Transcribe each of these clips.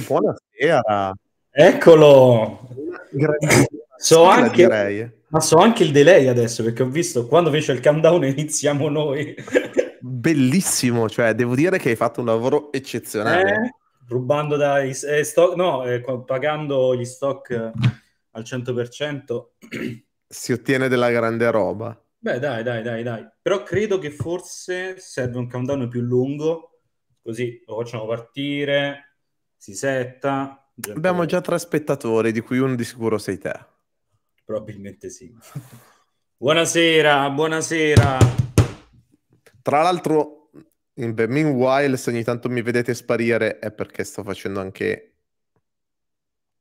Buonasera. Eccolo. So anche, direi. Ma so anche il delay adesso perché ho visto quando fece il countdown iniziamo noi. Bellissimo, cioè devo dire che hai fatto un lavoro eccezionale. Eh, rubando dai eh, stock, no, eh, pagando gli stock eh, al 100%. Si ottiene della grande roba. Beh, dai, dai, dai, dai. Però credo che forse serve un countdown più lungo, così lo facciamo partire setta. Giappone. Abbiamo già tre spettatori, di cui uno di sicuro sei te. Probabilmente sì. buonasera, buonasera. Tra l'altro, in The Meanwhile, se ogni tanto mi vedete sparire è perché sto facendo anche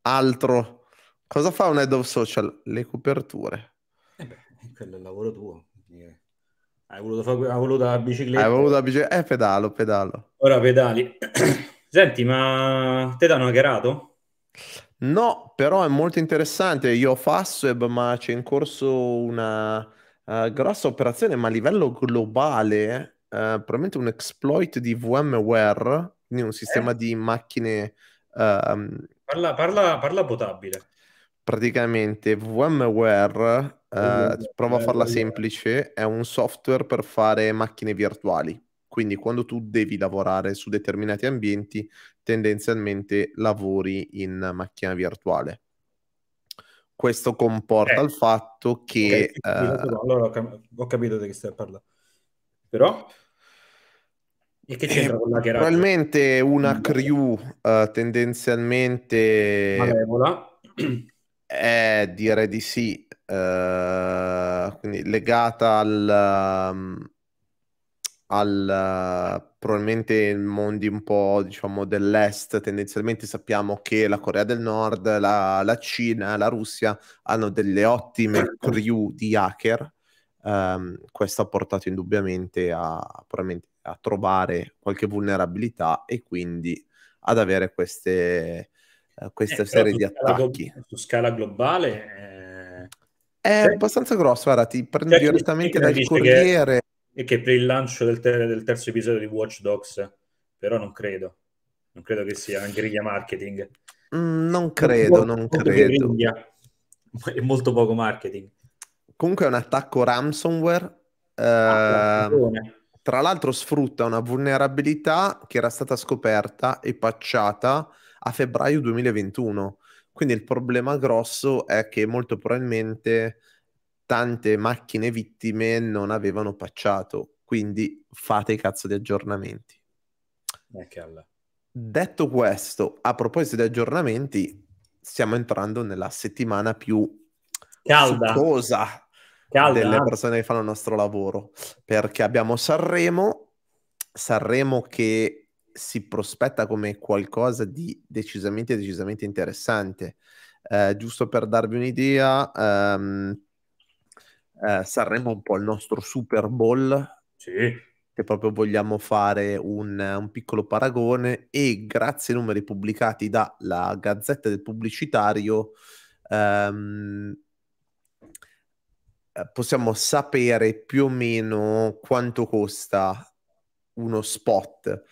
altro. Cosa fa un head of social? Le coperture. Eh beh, quello è il lavoro tuo. Yeah. Hai voluto, fare, la bicicletta? Hai voluto la bicicletta? Eh, pedalo, pedalo. Ora pedali. Senti, ma te l'hanno hackerato? No, però è molto interessante. Io ho Fastweb, ma c'è in corso una uh, grossa operazione, ma a livello globale, uh, probabilmente un exploit di VMware, quindi un sistema eh. di macchine... Uh, parla, parla, parla potabile. Praticamente VMware, eh, provo a farla semplice, è un software per fare macchine virtuali. Quindi quando tu devi lavorare su determinati ambienti, tendenzialmente lavori in macchina virtuale. Questo comporta eh. il fatto che... Okay, eh... però, allora ho, ho capito di che stai parlando. Però... E che eh, c'entra eh, con la garage? Probabilmente una mm. crew uh, tendenzialmente... Malevola. Eh, direi di sì. Uh, quindi legata al... Um, al probabilmente mondi un po' diciamo dell'est, tendenzialmente sappiamo che la Corea del Nord, la, la Cina, la Russia hanno delle ottime crew di hacker. Um, questo ha portato indubbiamente a, a, trovare qualche vulnerabilità e quindi ad avere queste, uh, queste eh, serie di attacchi. su scala globale eh... è cioè, abbastanza grosso, guarda, ti prendo cioè, direttamente dal Corriere. Che e che per il lancio del, ter- del, terzo episodio di Watch Dogs, però non credo, non credo che sia una griglia marketing. Mm, non credo, non credo. è molto poco marketing. Comunque è un attacco ransomware. Eh, tra l'altro sfrutta una vulnerabilità che era stata scoperta e pacciata a febbraio 2021. Quindi il problema grosso è che molto probabilmente nonostante macchine vittime non avevano pacciato. Quindi fate i cazzo di aggiornamenti. Eh, Detto questo, a proposito di aggiornamenti, stiamo entrando nella settimana più calda succosa calda. delle persone che fanno il nostro lavoro, perché abbiamo Sanremo, Sanremo che si prospetta come qualcosa di decisamente, decisamente interessante. Eh, giusto per darvi un'idea, ehm, eh, Sanremo un po' il nostro Super Bowl. Sì. Se proprio vogliamo fare un, un piccolo paragone, e grazie ai numeri pubblicati dalla Gazzetta del Pubblicitario, ehm, eh, possiamo sapere più o meno quanto costa uno spot.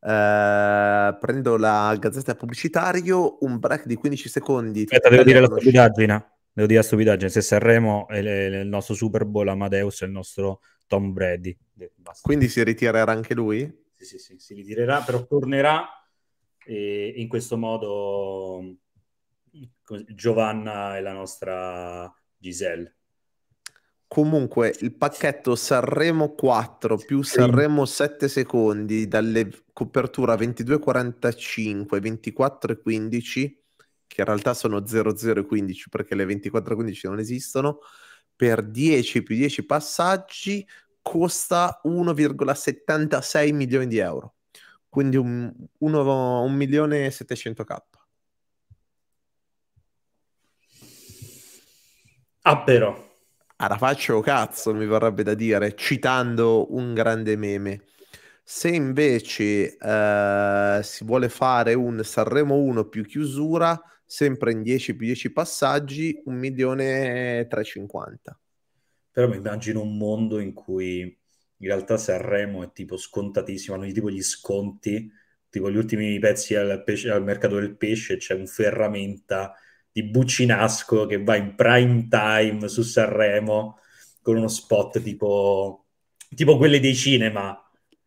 Eh, prendo la gazzetta pubblicitario, un break di 15 secondi. Aspetta, devo dire la stupidaggine devo dire la stupidaggine, se Sanremo è il nostro Super Bowl, Amadeus è il nostro Tom Brady. Basta. Quindi si ritirerà anche lui? Sì, sì, sì, si ritirerà, però tornerà e in questo modo Giovanna è la nostra Giselle. Comunque il pacchetto Sanremo 4 più Sanremo 7 secondi dalle copertura 22.45, 24.15 che in realtà sono 0015 perché le 2415 non esistono, per 10 più 10 passaggi costa 1,76 milioni di euro, quindi 1 milione e 700k. Ah però. Alla ah, faccia cazzo, mi vorrebbe da dire, citando un grande meme. Se invece eh, si vuole fare un Sanremo 1 più chiusura, sempre in 10 più 10 passaggi, 1 milione e 350. Però mi immagino un mondo in cui in realtà Sanremo è tipo scontatissimo, hanno tipo gli sconti, tipo gli ultimi pezzi al, pesce, al mercato del pesce, c'è un ferramenta di Buccinasco che va in prime time su Sanremo con uno spot tipo, tipo quelle dei cinema,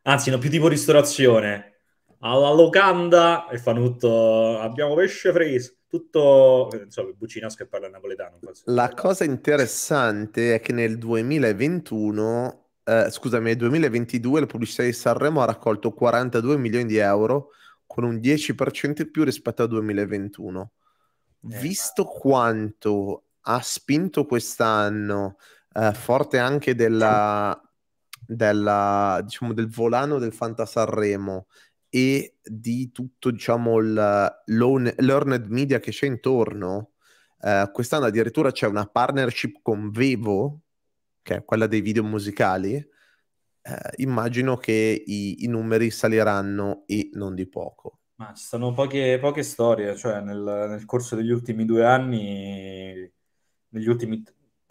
anzi no, più tipo ristorazione, alla locanda e fanno tutto, abbiamo pesce fresco tutto, non so, Bucinasco che parla napoletano. La cosa interessante è che nel 2021, eh, scusami, nel 2022 la pubblicità di Sanremo ha raccolto 42 milioni di euro con un 10% in più rispetto al 2021. Eh, Visto ma... quanto ha spinto quest'anno, eh, forte anche della, della, diciamo, del volano del Fanta Sanremo e di tutto diciamo il, l'earned media che c'è intorno. Uh, quest'anno addirittura c'è una partnership con Vevo, che è quella dei video musicali. Uh, immagino che i, i, numeri saliranno e non di poco. Ma ci sono poche, poche storie, cioè nel, nel, corso degli ultimi due anni, negli ultimi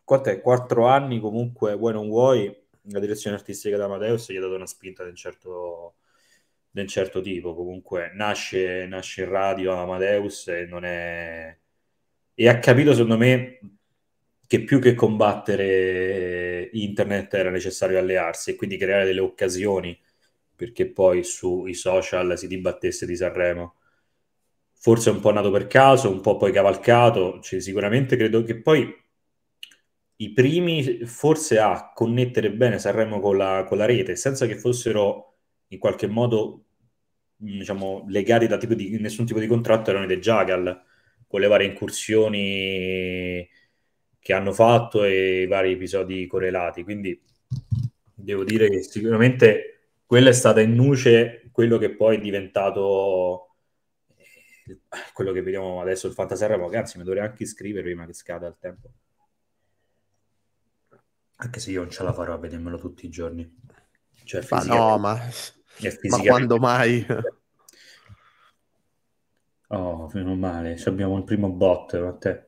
quant'è, quattro anni comunque, vuoi non vuoi, la direzione artistica da Amadeus gli ha dato una spinta in un certo di un certo tipo. Comunque nasce, nasce in radio Amadeus e non è... E ha capito, secondo me, che più che combattere internet era necessario allearsi e quindi creare delle occasioni perché poi sui social si dibattesse di Sanremo. Forse un po' nato per caso, un po' poi cavalcato, cioè sicuramente credo che poi i primi forse a connettere bene Sanremo con la, con la rete, senza che fossero in qualche modo diciamo, legati da tipo di, nessun tipo di contratto erano i The Jagal, con le varie incursioni che hanno fatto e i vari episodi correlati. Quindi devo dire che sicuramente quella è stata in nuce quello che poi è diventato eh, quello che vediamo adesso il Fantaserremo, che anzi mi dovrei anche iscrivere prima che scada il tempo. Anche se io non ce la farò a vedermelo tutti i giorni. Cioè, ma no, ma ma quando mai? Oh, meno male, Ci abbiamo il primo bot, a te.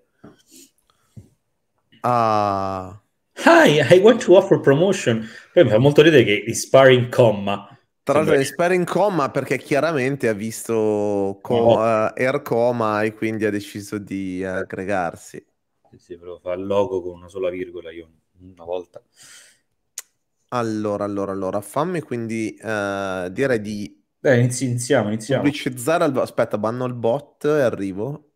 Ah. Hi, I want to offer promotion. Poi mi fa molto ridere che in Comma. Tra l'altro in Comma perché chiaramente ha visto co- no. Eh, air e quindi ha deciso di aggregarsi. Sì, sì, però fa il logo con una sola virgola io una volta. Allora, allora, allora, fammi quindi uh, eh, dire di... Beh, inizi, iniziamo, iniziamo. Pubblicizzare al... Aspetta, banno il bot e arrivo.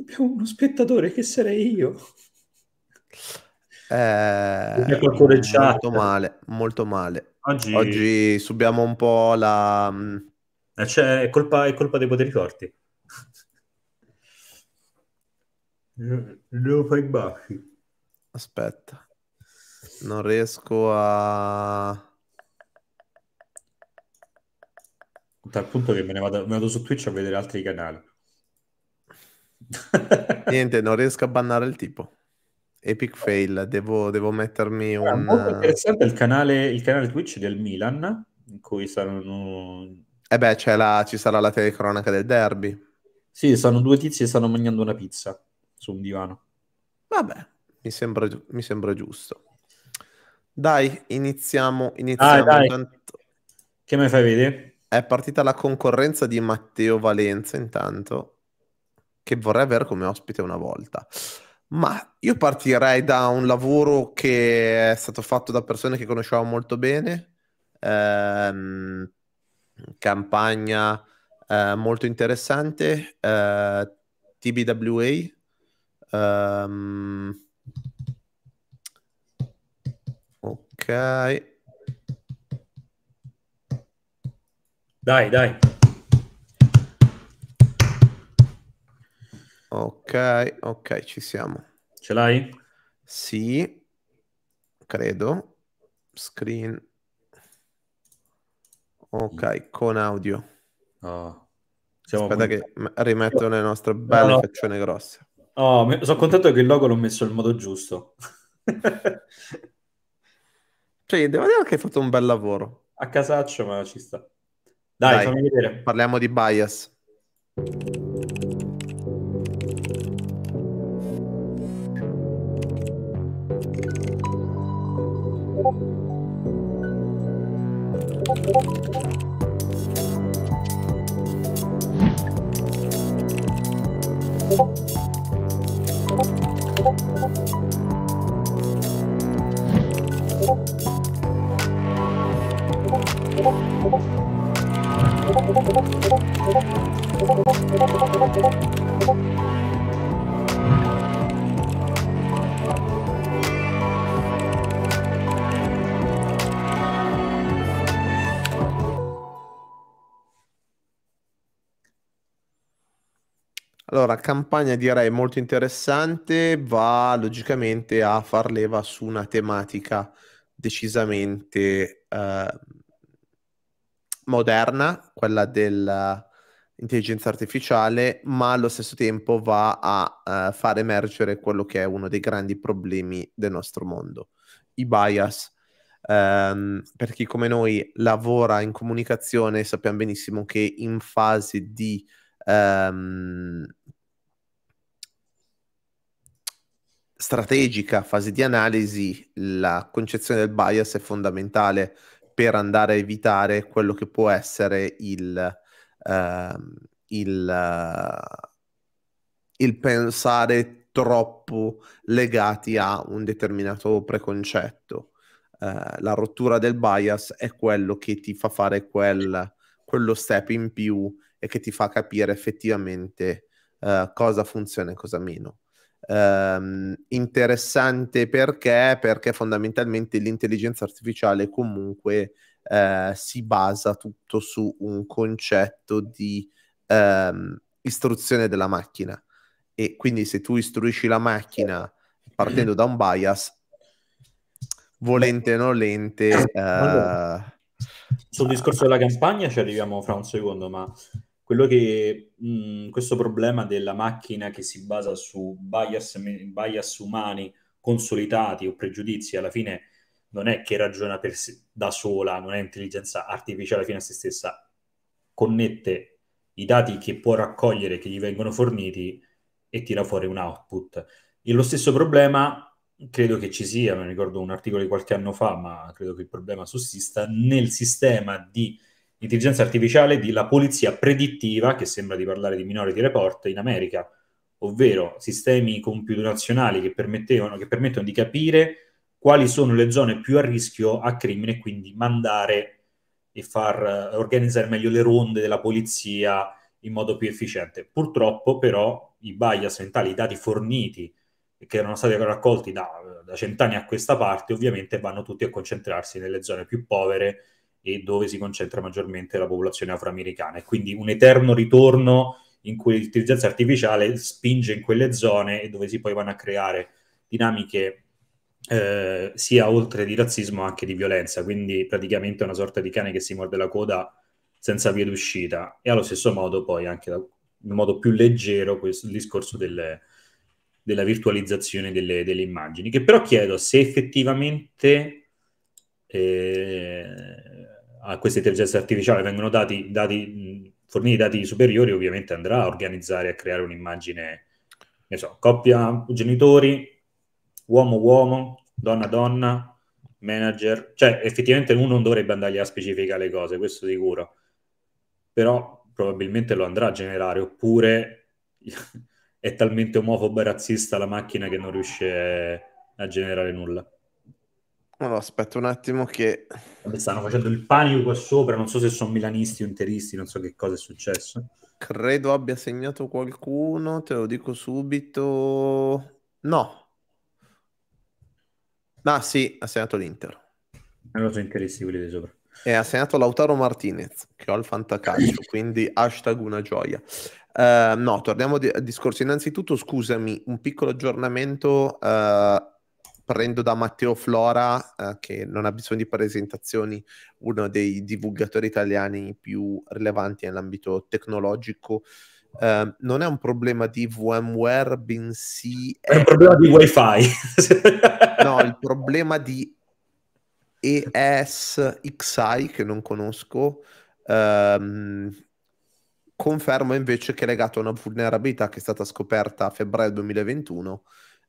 Abbiamo uno spettatore che sarei io. Eh, molto male, molto male. Oggi... Oggi, subiamo un po' la... Mm, eh, cioè, è colpa, è colpa dei poteri forti. Lo fai baffi. Aspetta. Non riesco a... tal punto che me ne vado, me vado su Twitch a vedere altri canali. Niente, non riesco a bannare il tipo. Epic fail, devo, devo mettermi ah, un... È molto interessante il canale, il canale Twitch del Milan, in cui saranno... E eh beh, la, ci sarà la telecronaca del derby. Sì, sono due tizi che stanno mangiando una pizza su un divano. Vabbè, mi sembra, mi sembra giusto. Dai, iniziamo. iniziamo. Dai, dai. Tanto... Che mi fai vedere? È partita la concorrenza di Matteo Valenza intanto, che vorrei avere come ospite una volta. Ma io partirei da un lavoro che è stato fatto da persone che conoscevamo molto bene, ehm, campagna eh, molto interessante, eh, TBWA, ehm, Ok. Dai, dai. Ok, ok, ci siamo. Ce l'hai? Sì, credo. Screen. Ok, mm. con audio. Oh. Siamo Aspetta che rimetto le nostre belle no, no. faccione grosse. Oh, sono contento che il logo l'ho messo nel modo giusto. Cioè, devo dire che hai fatto un bel lavoro. A casaccio, ma ci sta. Dai, Dai fammi vedere. Parliamo di bias. Allora, campagna direi molto interessante, va logicamente a far leva su una tematica decisamente eh, moderna, quella dell'intelligenza artificiale, ma allo stesso tempo va a eh, far emergere quello che è uno dei grandi problemi del nostro mondo, i bias. Um, per chi come noi lavora in comunicazione sappiamo benissimo che in fase di ehm, strategica, fase di analisi, la concezione del bias è fondamentale per andare a evitare quello che può essere il, ehm, il, eh, il pensare troppo legati a un determinato preconcetto. Uh, la rottura del bias è quello che ti fa fare quel, quello step in più e che ti fa capire effettivamente uh, cosa funziona e cosa meno. Um, interessante perché? Perché fondamentalmente l'intelligenza artificiale comunque uh, si basa tutto su un concetto di um, istruzione della macchina e quindi se tu istruisci la macchina partendo da un bias, volente o nolente. Uh... Eh, sul discorso della campagna ci arriviamo fra un secondo, ma quello che mh, questo problema della macchina che si basa su bias, bias, umani consolidati o pregiudizi alla fine non è che ragiona se, da sola, non è intelligenza artificiale fino a se stessa, connette i dati che può raccogliere, che gli vengono forniti e tira fuori un output. E lo stesso problema credo che ci sia, non ricordo un articolo di qualche anno fa, ma credo che il problema sussista nel sistema di intelligenza artificiale di la polizia predittiva, che sembra di parlare di Minority Report, in America, ovvero sistemi computazionali che, che permettono di capire quali sono le zone più a rischio a crimine, quindi mandare e far eh, organizzare meglio le ronde della polizia in modo più efficiente. Purtroppo però i bias mentali, i dati forniti che erano stati raccolti da, eh, da cent'anni a questa parte, ovviamente vanno tutti a concentrarsi nelle zone più povere, e dove si concentra maggiormente la popolazione afroamericana. E quindi un eterno ritorno in cui l'intelligenza artificiale spinge in quelle zone e dove si poi vanno a creare dinamiche eh, sia oltre di razzismo anche di violenza. Quindi praticamente una sorta di cane che si morde la coda senza via d'uscita. E allo stesso modo poi anche da, in modo più leggero questo, il discorso delle, della virtualizzazione delle, delle, immagini. Che però chiedo se effettivamente... Eh, a questa intelligenza artificiale vengono dati, dati, forniti dati superiori, ovviamente andrà a organizzare e a creare un'immagine, ne so, coppia, genitori, uomo-uomo, donna-donna, manager, cioè effettivamente uno non dovrebbe andargli a specificare le cose, questo sicuro, però probabilmente lo andrà a generare, oppure è talmente omofobo e razzista la macchina che non riesce a generare nulla. Allora, aspetta un attimo che... Vabbè, stanno facendo il panico qua sopra, non so se sono milanisti o interisti, non so che cosa è successo. Credo abbia segnato qualcuno, te lo dico subito. No. Ah sì, ha segnato l'Inter. Allora sono interisti quelli di sopra. E ha segnato Lautaro Martinez, che ho il fantacalcio, quindi hashtag una gioia. Uh, no, torniamo di- al discorso. Innanzitutto, scusami, un piccolo aggiornamento. Uh, prendo da Matteo Flora, eh, che non ha bisogno di presentazioni, uno dei divulgatori italiani più rilevanti nell'ambito tecnologico. Eh, non è un problema di VMware, bensì... È un problema di WiFi. no, il problema di ESXi, che non conosco, ehm, conferma invece che è legato a una vulnerabilità che è stata scoperta a febbraio 2021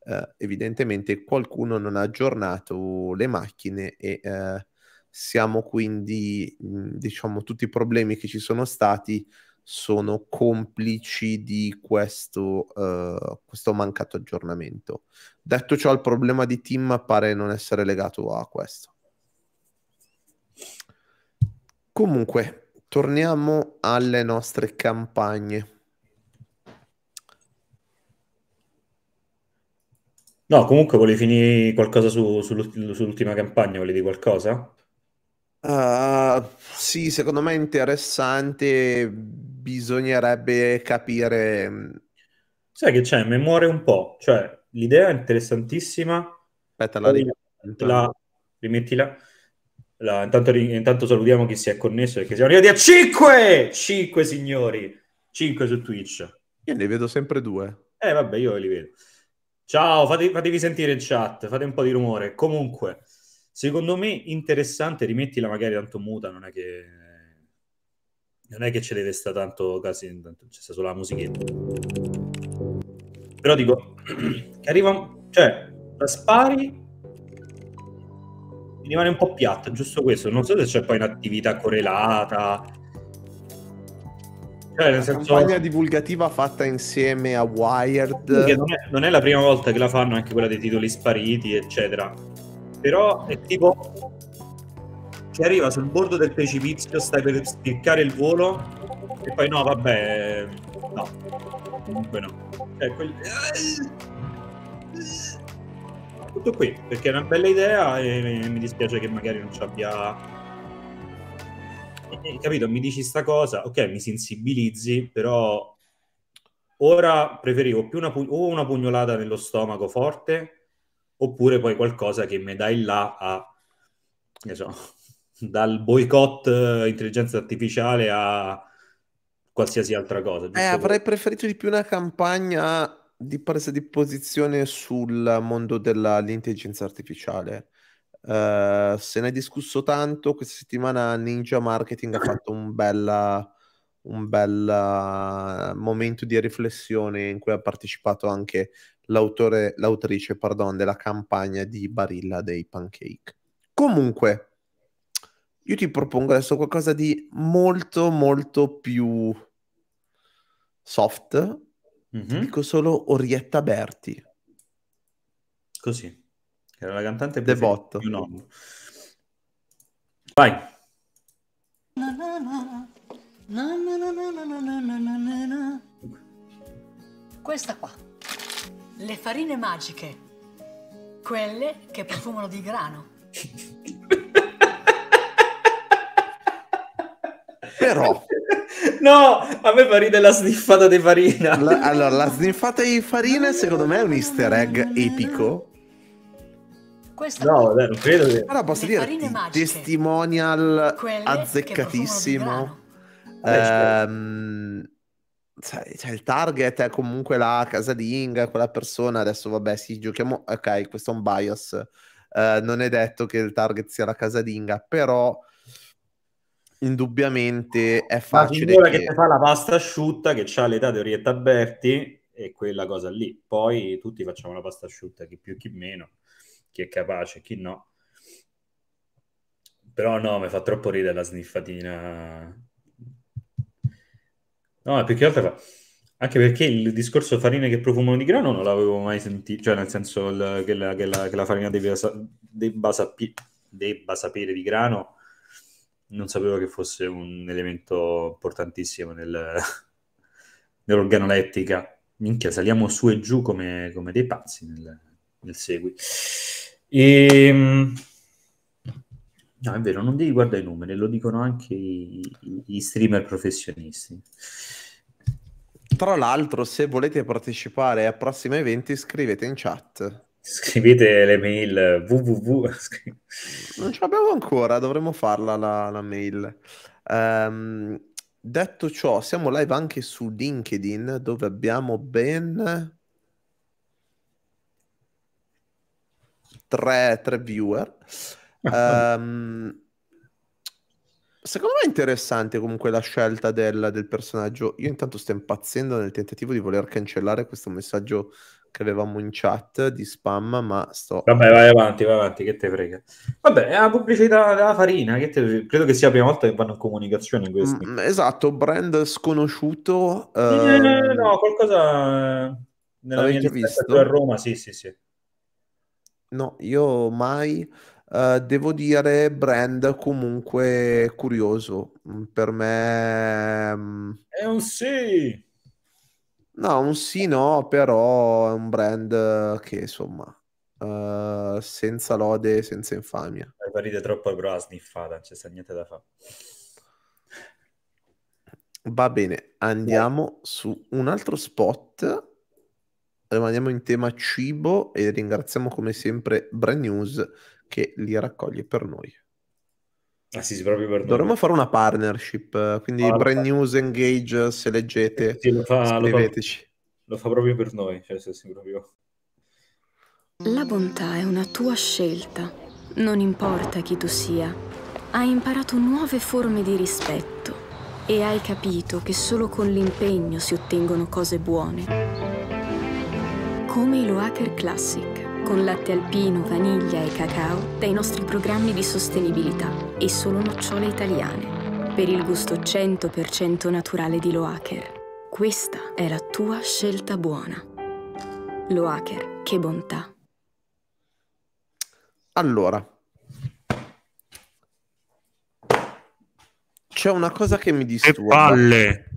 eh, evidentemente qualcuno non ha aggiornato le macchine e eh, siamo quindi, mh, mm, diciamo, tutti i problemi che ci sono stati sono complici di questo, uh, questo, mancato aggiornamento. Detto ciò, il problema di Tim pare non essere legato a questo. Comunque, torniamo alle nostre campagne. No, comunque volevi finire qualcosa su, sull'ultima campagna, volevi dire qualcosa? Uh, sì, secondo me è interessante, bisognerebbe capire... Mm, Sai che c'è, me muore un po', cioè l'idea è interessantissima. Aspetta, la, la rimettila. La, intanto, intanto, salutiamo chi si è connesso perché siamo arrivati a 5! 5 signori, 5 su Twitch. Io ne vedo sempre due. Eh vabbè, io li vedo. Ciao, fate, fatevi sentire in chat, fate un po' di rumore. Comunque, secondo me interessante, rimettila magari tanto muta, non è che non è che ce deve stare tanto casi, c'è solo la musichetta. Però dico, che arriva, cioè, la spari rimane un po' piatta, giusto questo. Non so se c'è poi un'attività correlata cioè, nel senso... campagna divulgativa fatta insieme a Wired. Non è, non è, la prima volta che la fanno, anche quella dei titoli spariti, eccetera. Però è tipo. Ci arriva sul bordo del precipizio, stai per spiccare il volo, e poi no, vabbè. No. Comunque no. Cioè, quel... Tutto qui, perché è una bella idea e mi dispiace che magari non ci abbia eh, capito, mi dici sta cosa, ok, mi sensibilizzi, però ora preferivo più una, pug- una pugnolata nello stomaco forte, oppure poi qualcosa che mi dai là a, che so, dal boicott eh, intelligenza artificiale a qualsiasi altra cosa. Eh, avrei preferito di più una campagna di presa di posizione sul mondo dell'intelligenza artificiale Uh, se ne è discusso tanto questa settimana Ninja Marketing ha fatto un bel un bella momento di riflessione in cui ha partecipato anche l'autore, l'autrice pardon, della campagna di Barilla dei Pancake comunque io ti propongo adesso qualcosa di molto molto più soft mm-hmm. dico solo Orietta Berti così che era la cantante The Bot. Mio nonno. Vai. Questa qua. Le farine magiche. Quelle che profumano di grano. Però No, a me fa ridere la sniffata di farina. La, allora, la sniffata di farina secondo me è un easter egg epico questa no, dai, non credo che... Però posso dire, testimonial azzeccatissimo. Cioè, cioè, il target è comunque la casalinga, quella persona. Adesso, vabbè, sì, giochiamo. Ok, questo è un bias. Eh, non è detto che il target sia la casalinga, però indubbiamente è facile. Ma che... che fa la pasta asciutta che ha l'età di Orietta Berti e quella cosa lì. Poi tutti facciamo la pasta asciutta, chi più chi meno chi è capace e chi no. Però no, mi fa troppo ridere la sniffatina. No, più che altro fa... Anche perché il discorso farine che profumano di grano non l'avevo mai sentito, cioè nel senso il, che, la, che, la, che, la, farina debba, debba, sapi, debba sapere di grano, non sapevo che fosse un elemento importantissimo nel, nell'organolettica. Minchia, saliamo su e giù come, come dei pazzi nel, nel segui. E... Ehm, no, è vero, non devi guardare i numeri, lo dicono anche gli streamer professionisti. Tra l'altro, se volete partecipare a prossimi eventi, scrivete in chat. Scrivete le mail www. Non ce l'abbiamo ancora, dovremmo farla la, la mail. Um, detto ciò, siamo live anche su LinkedIn, dove abbiamo ben tre, tre viewer. um, secondo me è interessante comunque la scelta del, del, personaggio. Io intanto sto impazzendo nel tentativo di voler cancellare questo messaggio che avevamo in chat di spam, ma sto... Vabbè, vai avanti, vai avanti, che te frega. Vabbè, è la pubblicità della farina, che te... credo che sia la prima volta che vanno in comunicazione questi. Mm, esatto, brand sconosciuto. Eh, ehm... no, qualcosa... Eh, nella mia visto? a Roma, sì, sì, sì. No, io mai. Eh, devo dire brand comunque curioso. Mm, per me... Mm, è un sì. No, un sì no, però è un brand che insomma, eh, senza lode, senza infamia. Dai, troppo però la sniffata, non c'è niente da fare. Va bene, andiamo su un altro spot rimaniamo in tema cibo e ringraziamo come sempre Brand News che li raccoglie per noi. Ah sì, sì proprio per noi. Dovremmo fare una partnership, quindi ah, Brand News Engage, se leggete, sì, lo, fa, lo, fa, lo fa, proprio per noi, cioè, sì, proprio... La bontà è una tua scelta, non importa chi tu sia. Hai imparato nuove forme di rispetto e hai capito che solo con l'impegno si ottengono cose buone come i Loacker Classic, con latte alpino, vaniglia e cacao dai nostri programmi di sostenibilità e solo nocciole italiane, per il gusto 100% naturale di Loacker. Questa è la tua scelta buona. Loacker, che bontà. Allora, c'è una cosa che mi disturba. Che palle!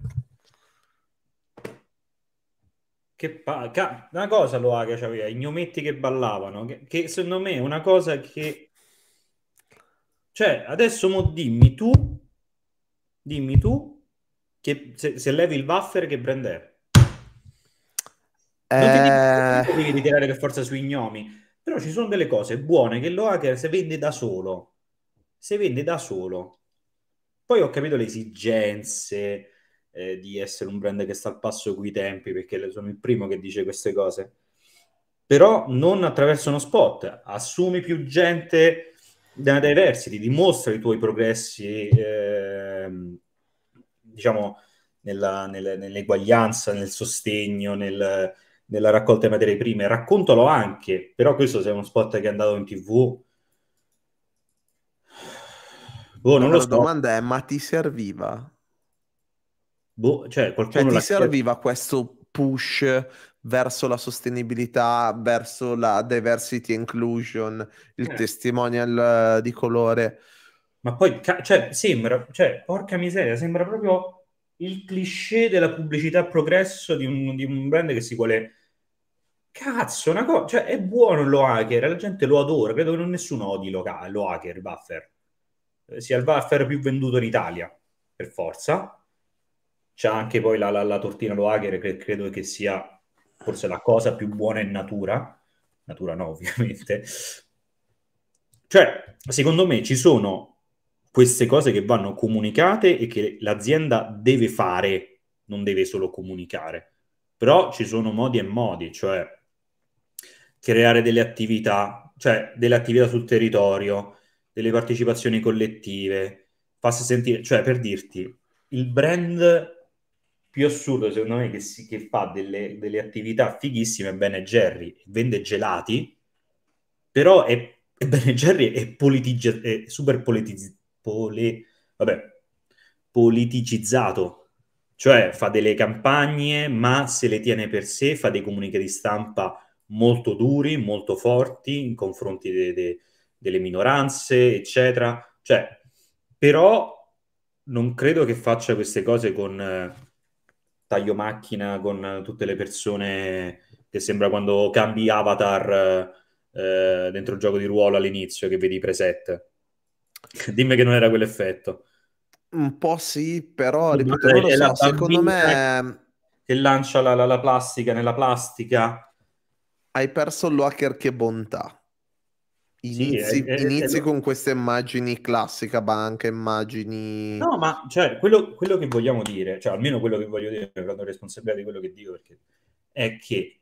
Che pa- ca- una cosa lo ha che c'aveva, i gnometti che ballavano, che, che, secondo me è una cosa che... Cioè, adesso mo dimmi tu, dimmi tu, che se, se levi il buffer che brand è. Non eh... ti devi, devi tirare per forza sui gnomi, però ci sono delle cose buone che lo hacker se vende da solo, se vende da solo. Poi ho capito le esigenze, eh, di essere un brand che sta al passo coi tempi, perché sono il primo che dice queste cose. Però non attraverso uno spot, assumi più gente da diversity, dimostra i tuoi progressi, eh, diciamo, nella, nella, nell'eguaglianza, nel sostegno, nel, nella raccolta di materie prime. Raccontalo anche, però questo se è uno spot che è andato in tv. Boh, non lo so. La domanda è, ma ti serviva? Boh, cioè, qualcuno cioè, ti serviva questo push verso la sostenibilità, verso la diversity inclusion, il eh. testimonial eh, di colore. Ma poi, cioè, sembra, cioè, porca miseria, sembra proprio il cliché della pubblicità progresso di un, di un brand che si vuole... Cazzo, una cosa, cioè, è buono lo hacker, la gente lo adora, credo che non nessuno odi lo, lo hacker, il buffer. Eh, sia il buffer più venduto in Italia, per forza c'è anche poi la, la, la tortina Loager che credo che sia forse la cosa più buona in natura, natura no ovviamente. Cioè, secondo me ci sono queste cose che vanno comunicate e che l'azienda deve fare, non deve solo comunicare. Però ci sono modi e modi, cioè creare delle attività, cioè delle attività sul territorio, delle partecipazioni collettive, farsi sentire, cioè per dirti, il brand più assurdo secondo me che, si, che fa delle, delle, attività fighissime bene Ben Jerry, vende gelati, però è, Ben Jerry è, politig- è super politiz- pole- vabbè, politicizzato, cioè fa delle campagne ma se le tiene per sé, fa dei comunicati stampa molto duri, molto forti in confronti de- de- delle minoranze, eccetera. Cioè, però non credo che faccia queste cose con eh, taglio macchina con tutte le persone che sembra quando cambi avatar eh, dentro il gioco di ruolo all'inizio che vedi i preset. Dimmi che non era quell'effetto. Un po' sì, però ripeto, cioè, non so, secondo me... Che lancia la, la, la plastica nella plastica. Hai perso lo hacker che bontà. Inizi, sì, è, inizi è, è, con queste immagini classica banca, immagini... No, ma cioè, quello, quello, che vogliamo dire, cioè almeno quello che voglio dire, prendo responsabilità di quello che dico, perché è che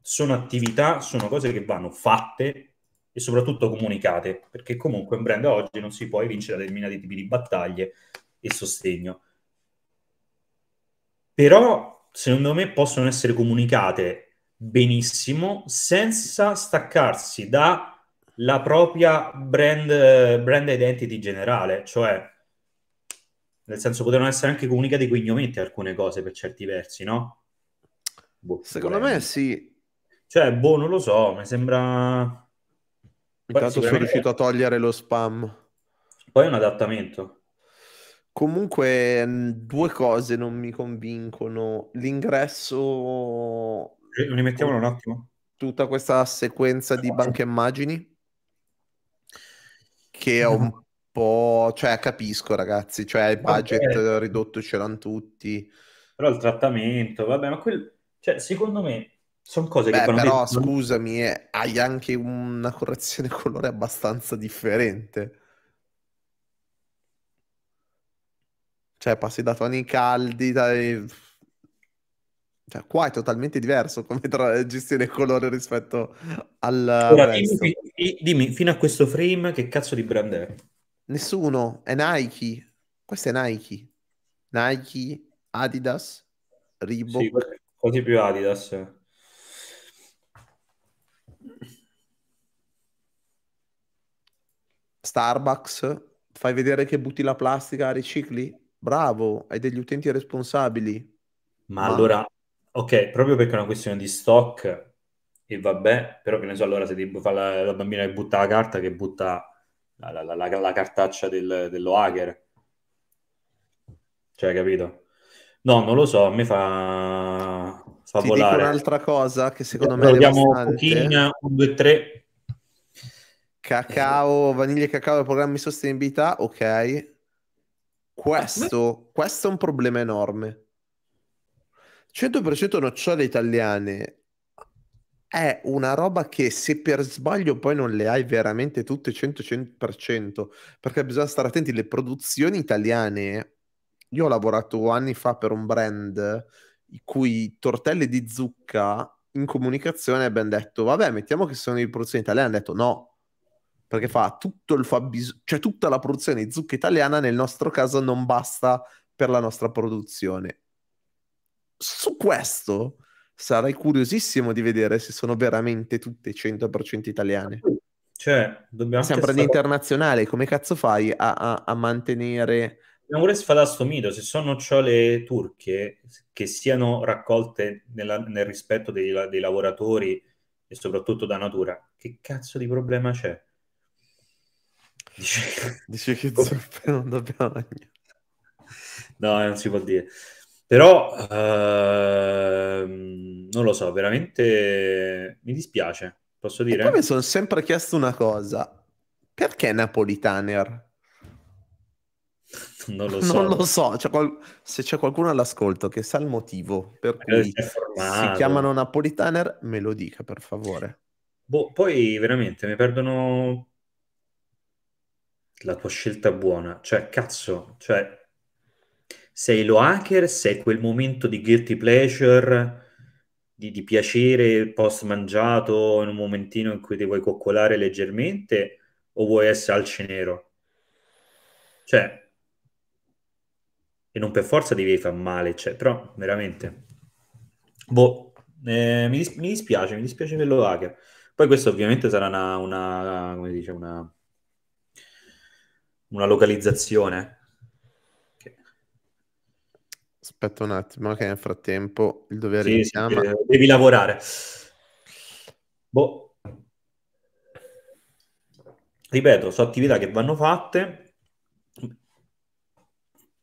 sono attività, sono cose che vanno fatte e soprattutto comunicate, perché comunque in brand oggi non si può vincere determinati tipi di battaglie e sostegno. Però, secondo me, possono essere comunicate benissimo senza staccarsi da la propria brand, brand identity generale, cioè nel senso potevano essere anche comunicate con ignomenti alcune cose per certi versi, no? Boh, Secondo bene. me sì. Cioè, boh, non lo so, mi sembra... Intanto sicuramente... sono riuscito a togliere lo spam. Poi è un adattamento. Comunque, due cose non mi convincono. L'ingresso... Rimettiamolo un attimo. Tutta questa sequenza di banche immagini che è un po'... cioè capisco ragazzi, cioè il budget vabbè. ridotto ce l'hanno tutti. Però il trattamento, vabbè, ma quel... Cioè, secondo me sono cose Beh, che... Però me... scusami, eh, hai anche una correzione colore abbastanza differente. Cioè passi da toni caldi, dai cioè, qua è totalmente diverso come tra gestione colore rispetto al Ora, dimmi, dimmi, fino a questo frame che cazzo di brand è? Nessuno, è Nike. Questo è Nike. Nike, Adidas, Reebok. Sì, quasi più Adidas. Starbucks, fai vedere che butti la plastica, ricicli? Bravo, hai degli utenti responsabili. Ma, Ma... allora ok, proprio perché è una questione di stock, e vabbè, però che ne so, allora se devo fare la, la, bambina che butta la carta, che butta la, la, la cartaccia del, dello hacker. Cioè, capito? No, non lo so, a me fa, fa Ti volare. Dico un'altra cosa che secondo me... Abbiamo Cooking 1, 2, 3. Cacao, vaniglia e cacao, programmi di sostenibilità, ok. Questo, questo è un problema enorme. 100% nocciole italiane è una roba che se per sbaglio poi non le hai veramente tutte 100%, perché bisogna stare attenti, le produzioni italiane, io ho lavorato anni fa per un brand i cui tortelle di zucca in comunicazione abbiamo detto vabbè mettiamo che sono di produzione italiana, hanno detto no, perché fa tutto il fabbisogno, cioè tutta la produzione di zucca italiana nel nostro caso non basta per la nostra produzione su questo sarei curiosissimo di vedere se sono veramente tutte 100% italiane. Cioè, dobbiamo Siamo stare... internazionale, come cazzo fai a, a, a mantenere... Non vorrei sfadare mito, se sono nocciole turche che siano raccolte nella, nel rispetto dei, dei lavoratori e soprattutto da natura, che cazzo di problema c'è? Dice, Dice che zuppe non dobbiamo... No, non si può dire. Però ehm, non lo so, veramente mi dispiace, posso dire. E poi mi sono sempre chiesto una cosa, perché Napolitaner? non lo so. Non lo so. C'è qual... Se c'è qualcuno all'ascolto che sa il motivo per eh, cui si chiamano Napolitaner, me lo dica per favore. Boh, poi veramente mi perdono la tua scelta buona. Cioè, cazzo, cioè, sei lo hacker, sei quel momento di guilty pleasure, di, di piacere post mangiato in un momentino in cui ti vuoi coccolare leggermente o vuoi essere alce nero? Cioè, e non per forza devi far male, cioè, però veramente. Boh, eh, mi, dis- mi, dispiace, mi dispiace per lo hacker. Poi questo ovviamente sarà una, una come dice, una, una localizzazione Aspetta un attimo, che nel frattempo il dovere sì, richiama. Sì, eh, devi lavorare. Boh. Ripeto, sono attività che vanno fatte,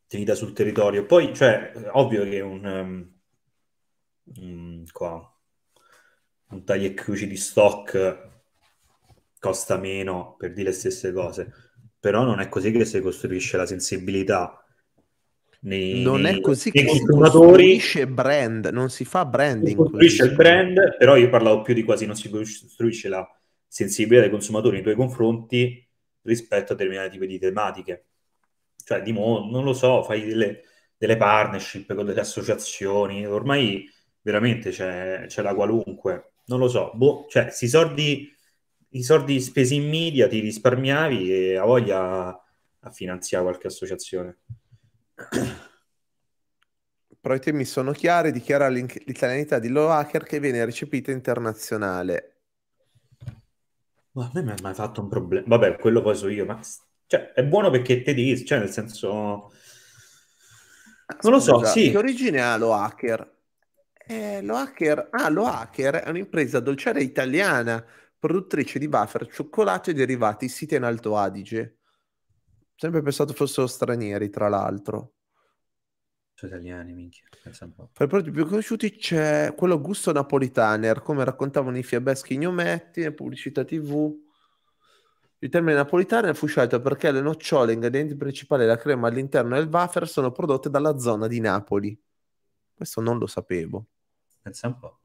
attività sul territorio. Poi, cioè, ovvio che un, um, qua, un tagli e cruci di stock costa meno per dire le stesse cose, però non è così che si costruisce la sensibilità nei, non è così che si costruisce brand, non si fa branding. Si costruisce il brand, però io parlavo più di quasi non si costruisce la sensibilità dei consumatori nei tuoi confronti rispetto a determinati tipi di tematiche. Cioè, di mo- non lo so, fai delle, delle partnership con delle associazioni, ormai veramente c'è, c'è la qualunque. Non lo so, boh, cioè, si sordi, i soldi spesi in media ti risparmiavi e ha voglia a finanziare qualche associazione. Però i temi sono chiari, dichiara l'italianità di Low Hacker che viene recepita internazionale. Ma a me mi ha mai fatto un problema. Vabbè, quello poi so io, ma cioè, è buono perché te dici, cioè nel senso... non lo so, sì. Che origine ha lo hacker? Eh, lo hacker? Ah, lo hacker è un'impresa dolciaria italiana, produttrice di buffer, cioccolato e derivati, sita in Alto Adige. Sempre pensato fossero stranieri, tra l'altro. Sono italiani, minchia. Fra i prodotti più conosciuti c'è quello a gusto napolitaner, come raccontavano i fiabeschi gnometti e pubblicità tv. Il termine napolitaner fu scelto perché le nocciole, ingredienti principali della crema all'interno del wafer, sono prodotte dalla zona di Napoli. Questo non lo sapevo. Pensa un po'.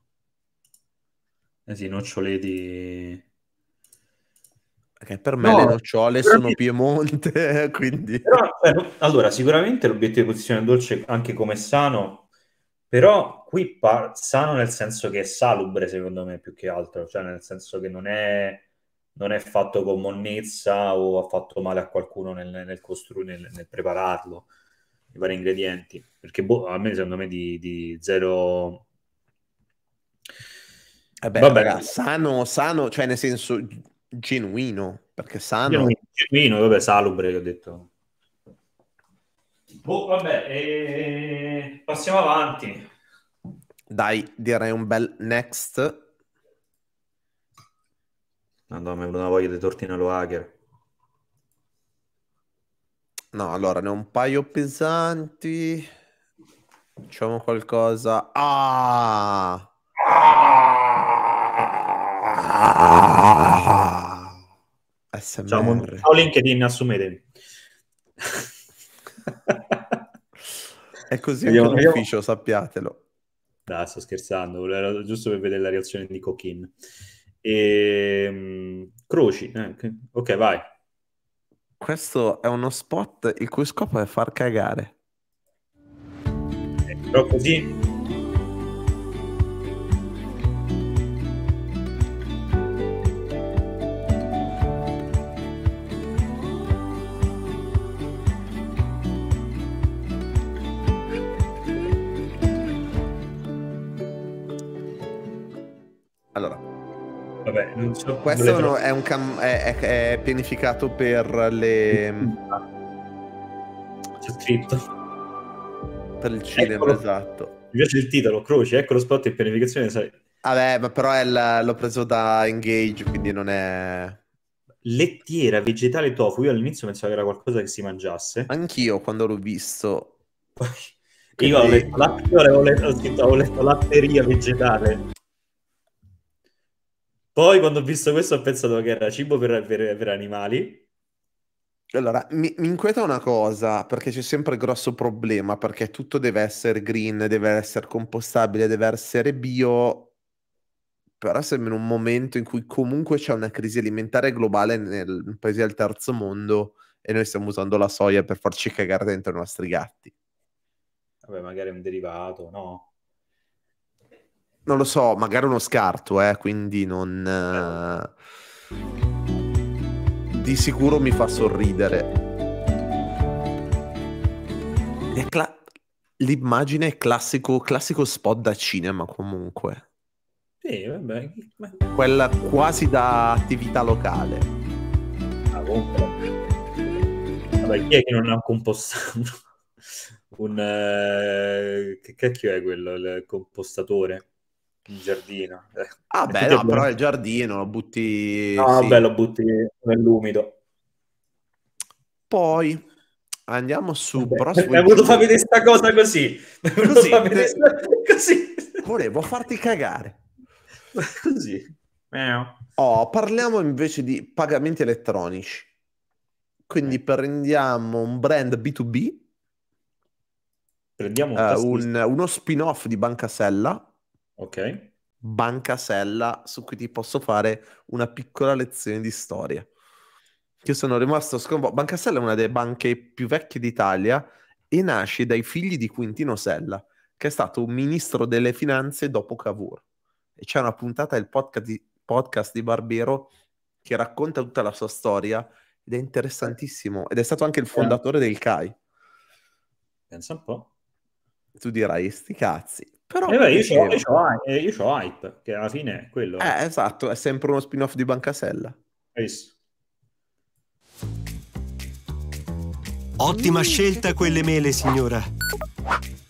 Eh sì, nocciole di perché per me no, le nocciole sono Piemonte, quindi... Però, però, cioè, allora, sicuramente l'obiettivo di posizione dolce anche come sano, però qui par- sano nel senso che è salubre, secondo me, più che altro, cioè nel senso che non è, non è fatto con monnezza o ha fatto male a qualcuno nel, nel, costru- nel, nel prepararlo, i vari ingredienti. Perché boh, a me, secondo me, di, di zero... Vabbè, Vabbè. Raga, sano, sano, cioè nel senso genuino, perché sano. Genuino, genuino vabbè, salubre ho detto. Boh, vabbè, eh, passiamo avanti. Dai, direi un bel next. Madonna, mi è voglia di tortina lo hacker. No, allora, ne ho un paio pesanti. Facciamo qualcosa. ah! ah! SMR. Ciao, ciao LinkedIn, assumetevi. È così andiamo, anche l'ufficio, sappiatelo. No, sto scherzando, era giusto per vedere la reazione di Cochin. E... Ehm, Croci, eh, ok, vai. Questo è uno spot il cui scopo è far cagare. Eh, però così Vabbè, non so. Questo no, è, cam- è, è, è, pianificato per le. C'è scritto. Per il cinema, eccolo. esatto. Mi piace il titolo, croce ecco lo spot in pianificazione. Sai. Vabbè, ma però la... l'ho preso da Engage, quindi non è. Lettiera vegetale tofu. Io all'inizio pensavo che era qualcosa che si mangiasse. Anch'io quando l'ho visto. Poi... Quindi... Io avevo letto, letto, letto, letto, letto latteria vegetale. Poi quando ho visto questo ho pensato che era cibo per, per, per animali. Allora, mi, mi, inquieta una cosa, perché c'è sempre il grosso problema, perché tutto deve essere green, deve essere compostabile, deve essere bio, però siamo in un momento in cui comunque c'è una crisi alimentare globale nel paese del terzo mondo e noi stiamo usando la soia per farci cagare dentro i nostri gatti. Vabbè, magari è un derivato, no? non lo so, magari uno scarto, eh, quindi non... Eh, di sicuro mi fa sorridere. Cla- l'immagine è classico, classico spot da cinema comunque. Sì, vabbè. Quella quasi da attività locale. Ah, Vabbè, chi è che non ha un compostato? un... Eh, che cacchio è quello, il compostatore? in giardino. Eh. Ah, beh, no, però il giardino, lo butti... No, sì. vabbè, lo butti nell'umido. Poi andiamo su... Mi hai voluto vedere questa cosa così. Così, te... così. Volevo farti cagare. così. Oh, parliamo invece di pagamenti elettronici. Quindi eh. prendiamo un brand B2B, prendiamo un uh, un, uno spin-off di Banca Sella Ok. Banca Sella, su cui ti posso fare una piccola lezione di storia. Io sono rimasto sconvolto. Banca Sella è una delle banche più vecchie d'Italia e nasce dai figli di Quintino Sella, che è stato un ministro delle finanze dopo Cavour. E c'è una puntata del podcast di, podcast di Barbero che racconta tutta la sua storia ed è interessantissimo. Ed è stato anche il eh. fondatore del CAI. Pensa un po'. Tu dirai, sti cazzi. Però eh beh, io, ho io, eh, hype, che alla fine è quello. Eh, esatto, è sempre uno spin-off di Bancasella. Yes. Ottima scelta quelle mele, signora.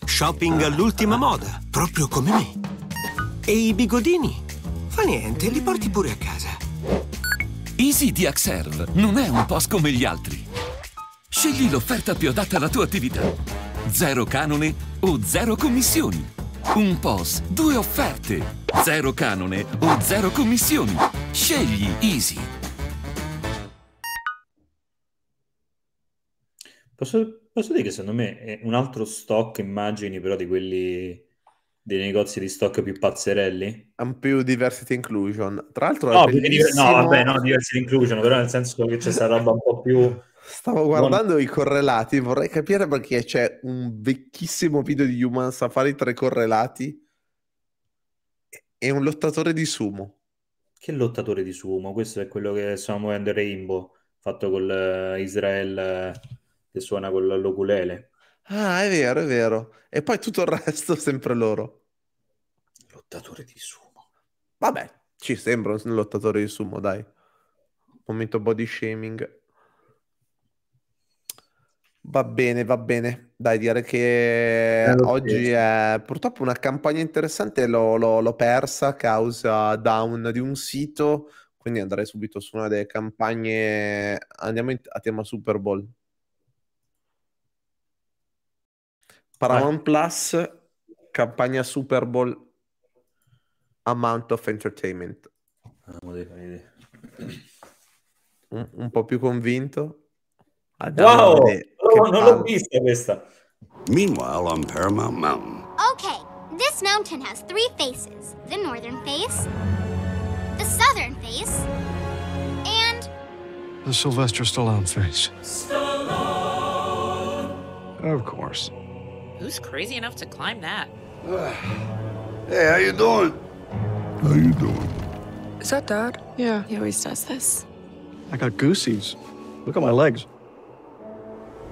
Shopping all'ultima moda, proprio come me. E i bigodini? Fa niente, li porti pure a casa. Easy di Axerve non è un post come gli altri. Scegli l'offerta più adatta alla tua attività. Zero canone o zero commissioni. Compos, due offerte! Zero canone o zero commissioni. Scegli Easy. Posso, posso dire che secondo me è un altro stock immagini però di quelli dei negozi di stock più pazzerelli? Un più diversity inclusion. Tra l'altro no, bellissimo... no, vabbè, no, diversity inclusion, però nel senso che c'è questa roba un po' più Stavo guardando Buon... i correlati, vorrei capire perché c'è un vecchissimo video di Human Safari tra i correlati e un lottatore di sumo. Che lottatore di sumo? Questo è quello che Samuel and Rainbow, fatto con eh, Israel eh, che suona con l'oculele. Ah, è vero, è vero. E poi tutto il resto sempre loro. Lottatore di sumo. Vabbè, ci sembra un lottatore di sumo, dai. Momento body shaming. Va bene, va bene. Dai, dire che eh, oggi è purtroppo una campagna interessante, l'ho, l'ho, l'ho persa a causa down di un sito, quindi andrei subito su una delle campagne. Andiamo in, a tema Super Bowl. Paramount Plus, campagna Super Bowl, Amount of Entertainment. Ah, un, un po' più convinto. wow! Non l'ho vista questa. Meanwhile, on Paramount Mountain. Okay, this mountain has three faces the northern face, the southern face, and. The Sylvester Stallone face. Stallone! Of course. Who's crazy enough to climb that? hey, how you doing? How you doing? Is that Dad? Yeah, he always does this. I got goosies. Look at my legs.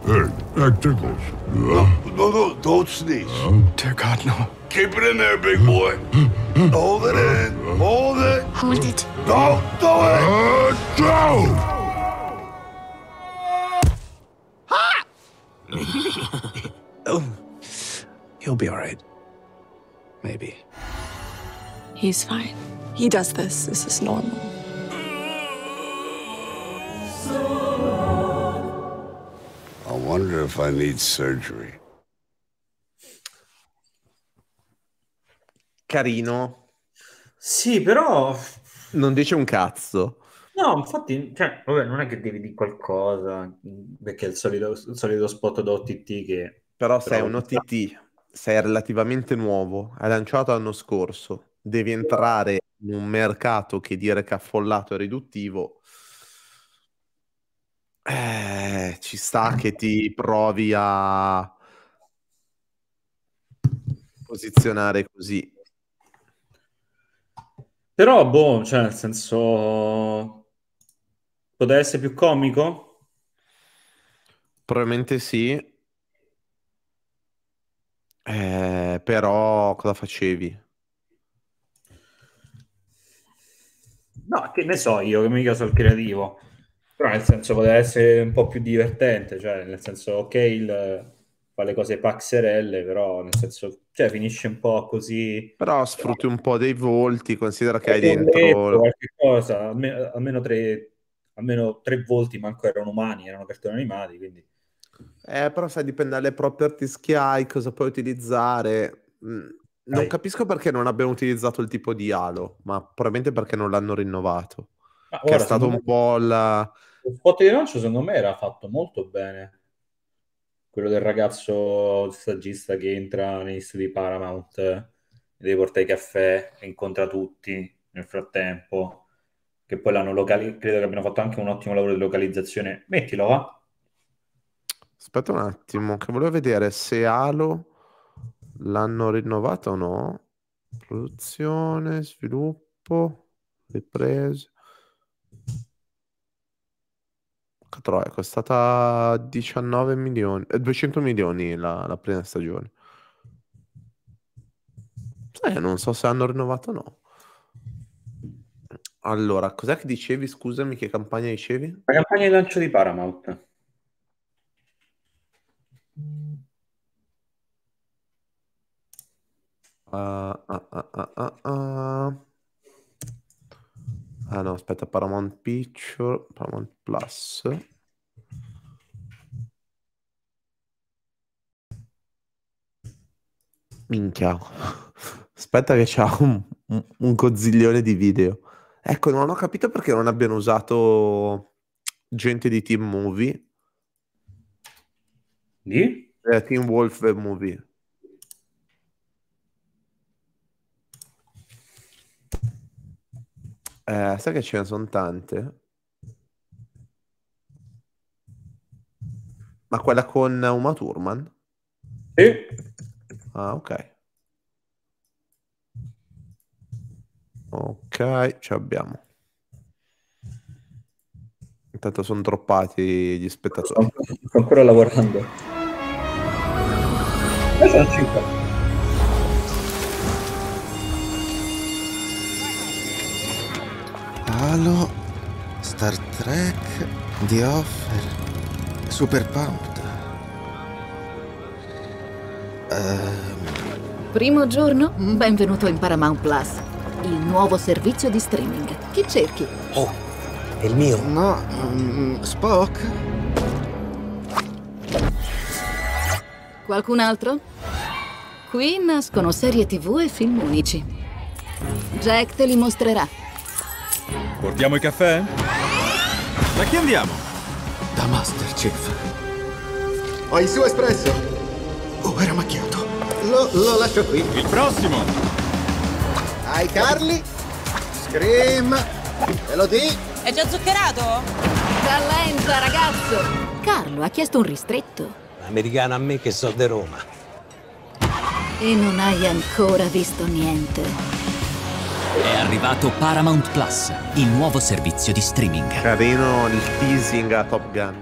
Hey, that tickles. Yeah. No, no, no, don't sneeze. Uh, Dear God, no. Keep it in there, big boy. Hold it in. Hold it. Hold it. Don't do it. don't. Ha! oh, he'll be all right. Maybe. He's fine. He does this. This is normal. So wonder if I need surgery. Carino. Sì, però... Non dice un cazzo. No, infatti, cioè, vabbè, non è che devi dire qualcosa, perché è il solito, il solito spot da OTT che... Però, se è un OTT, sei relativamente nuovo, hai lanciato l'anno scorso, devi entrare in un mercato che dire che affollato è riduttivo, eh, ci sta che ti provi a posizionare così. Però, boh, cioè, nel senso, potrebbe essere più comico? Probabilmente sì. Eh, però, cosa facevi? No, che ne so io, che mica sono il creativo. Però nel senso poteva essere un po' più divertente, cioè nel senso ok il, fa le cose paxerelle, però nel senso cioè, finisce un po' così. Però sfrutti un po' dei volti, considera che eh, hai dentro... Qualche cosa, almeno, almeno, tre, almeno tre volti manco erano umani, erano cartoni animati, quindi... Eh, però sai, dipende dalle properties che hai, cosa puoi utilizzare. Mm, non Dai. capisco perché non abbiano utilizzato il tipo di Halo, ma probabilmente perché non l'hanno rinnovato. Ma che ora, è stato un po' la, lo spot di lancio secondo me era fatto molto bene. Quello del ragazzo saggista che entra negli studi Paramount, deve portare i caffè, incontra tutti nel frattempo, che poi l'hanno localizzato, credo che abbiano fatto anche un ottimo lavoro di localizzazione. Mettilo, va. Aspetta un attimo, che volevo vedere se Halo l'hanno rinnovato o no. Produzione, sviluppo, riprese. Porca è costata 19 milioni, eh, 200 milioni la, la prima stagione. Sai, eh, non so se hanno rinnovato o no. Allora, cos'è che dicevi? Scusami, che campagna dicevi? La campagna di lancio di Paramount. Uh, uh, uh, Ah no, aspetta, Paramount Picture, Paramount Plus. Minchia. Aspetta che c'ha un, un gozziglione di video. Ecco, non ho capito perché non abbiano usato gente di Team Movie. Di? Eh, team Wolf Movie. Eh, sai che ce ne sono tante? Ma quella con Uma Thurman? Sì. Ah, ok. Ok, ci abbiamo. Intanto sono droppati gli spettatori. Sto ancora lavorando. Sono 50. Halo, Star Trek, The Offer, Super Pumped. Uh... Primo giorno, benvenuto in Paramount Plus, il nuovo servizio di streaming. Chi cerchi? Oh, è il mio. No, um, Spock. Qualcun altro? Qui nascono serie tv e film unici. Jack te li mostrerà. Portiamo il caffè? Da chi andiamo? Da Masterchef. Ho il suo espresso. Oh, era macchiato. Lo, lo lascio qui. Il prossimo. Hai Carli. Scream. Elodie. È già zuccherato? Rallenza, ragazzo. Carlo ha chiesto un ristretto. Americano a me che so di Roma. E non hai ancora visto niente. È arrivato Paramount Plus, il nuovo servizio di streaming. Carino il teasing a Top Gun.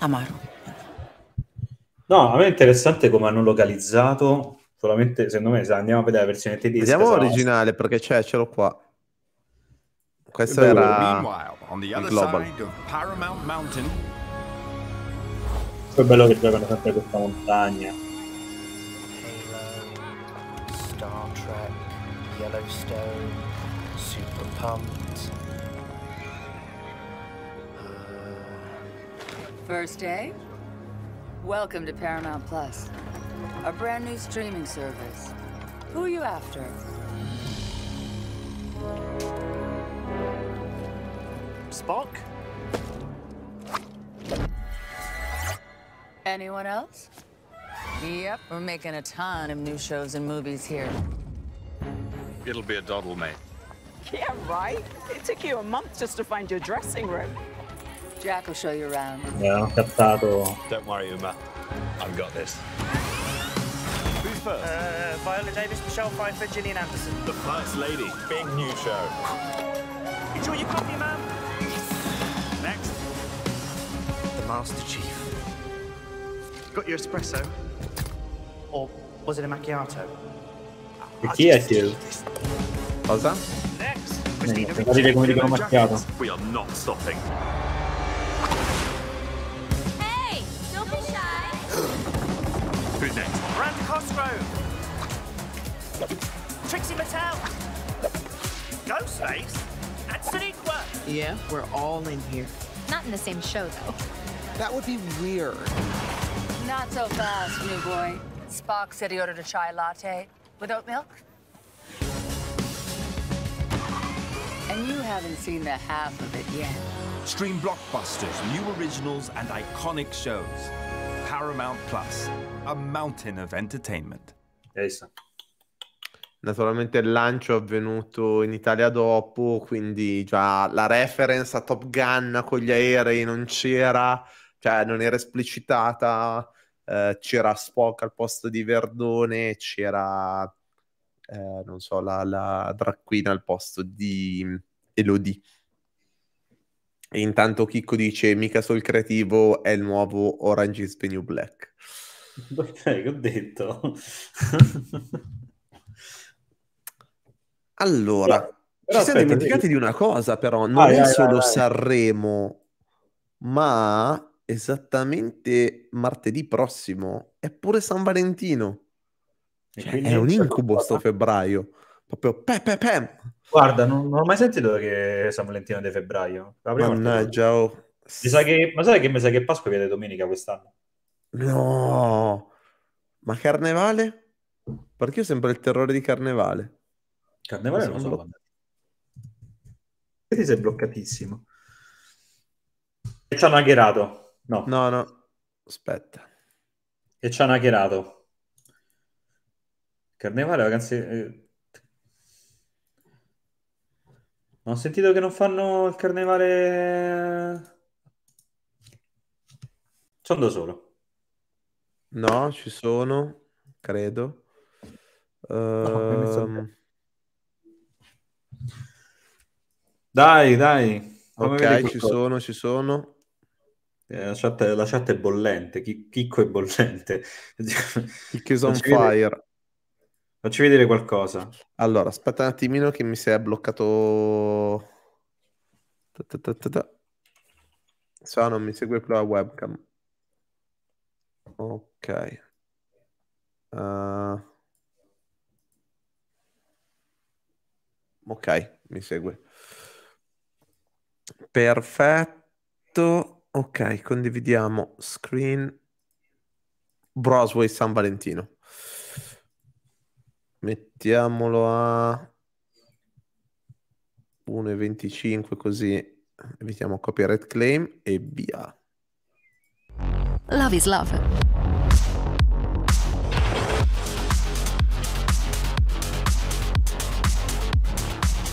Amaro. No, a me è interessante come hanno localizzato. Solamente, secondo me, se andiamo a vedere la versione tedesca. Vediamo l'originale perché c'è, ce l'ho qua. Questo era il global. Mountain... È bello che giocano sempre questa montagna. Yellowstone, Super Pumped. Uh... First day? Welcome to Paramount Plus, a brand new streaming service. Who are you after? Spock? Anyone else? Yep, we're making a ton of new shows and movies here. It'll be a doddle, mate. Yeah, right? It took you a month just to find your dressing room. Jack will show you around. Yeah, captado. Don't worry, Uma. I've got this. Who's first? Uh, Viola Davis, Michelle Pfeiffer, Gillian Anderson. The First Lady. Big new show. Enjoy your coffee, ma'am. Next. The Master Chief. Got your espresso? Or was it a macchiato? Aqui é tiro. Pausa. Vou ver como ele ganhou uma piada. Who's next? Brand Cosgrove! Trixie Mattel! Ghostface! And Sonequa! Yeah, we're all in here. Not in the same show, though. That would be weird. Not so fast, new boy. Spock said he ordered a chai latte. with oat milk? And you haven't seen the half of it yet. Stream blockbusters, new originals, and iconic shows. Paramount Plus, a mountain of entertainment. Yes. Naturalmente il lancio è avvenuto in Italia dopo, quindi già la reference a Top Gun con gli aerei non c'era, cioè non era esplicitata. Eh, c'era Spock al posto di Verdone, c'era, eh, non so, la, la Dracquina al posto di Elodie. E intanto Chicco dice, mica Sol Creativo è il nuovo Orange is the New Black. Che ho detto? allora, però ci siamo dimenticati di una cosa però, non ah, è yeah, solo yeah, Sanremo, ma esattamente martedì prossimo è pure San Valentino. Cioè, è un incubo sto febbraio. Proprio pe, pe, pe. Guarda, non, non, ho mai sentito che San Valentino è di febbraio. Mannaggia, oh. Che, ma sai che mi sa che Pasqua viene domenica quest'anno? No! Ma Carnevale? Perché io sempre il terrore di Carnevale. Carnevale non lo so. Blo- ti sei bloccatissimo. E ci hanno hackerato. No. No, no. Aspetta. E ci hanno hackerato. Carnevale, vacanze... Eh. Ho sentito che non fanno il carnevale... Eh. Sono da solo. No, ci sono, credo. No, ehm, Dai, dai. Fammi ok, ci sono, ci sono la, chat, la, chat, è bollente, Chicco è bollente. Chicco is on fire. Vedere... Facci vedere qualcosa. Allora, aspetta un attimino che mi si è bloccato... Ta, ta, non mi segue più la webcam. Ok. Uh... Ok, mi segue. Perfetto. Ok, condividiamo screen Broadway San Valentino. Mettiamolo a 1,25 così evitiamo copyright claim e via. Love is love.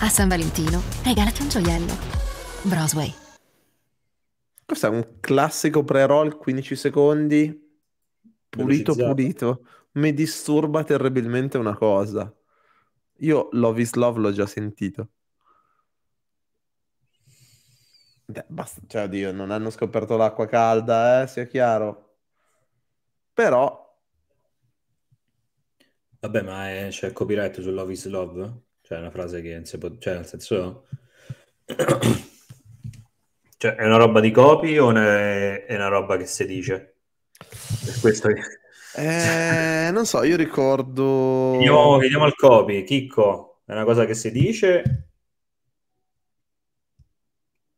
A San Valentino regalati un gioiello. Broadway questo è un classico pre-roll 15 secondi, pulito pulito. Mi disturba terribilmente una cosa. Io Love is Love l'ho già sentito. Beh, basta, cioè, oddio, non hanno scoperto l'acqua calda, eh, sia chiaro. Però... Vabbè, ma c'è c'è copyright su Love is Love? Cioè, è una frase che non si può... Cioè, nel senso... Cioè, è una roba di copy o è una roba che si dice? Per questo che... Eh, non so, io ricordo... Io vediamo al copy, Chicco, è una cosa che si dice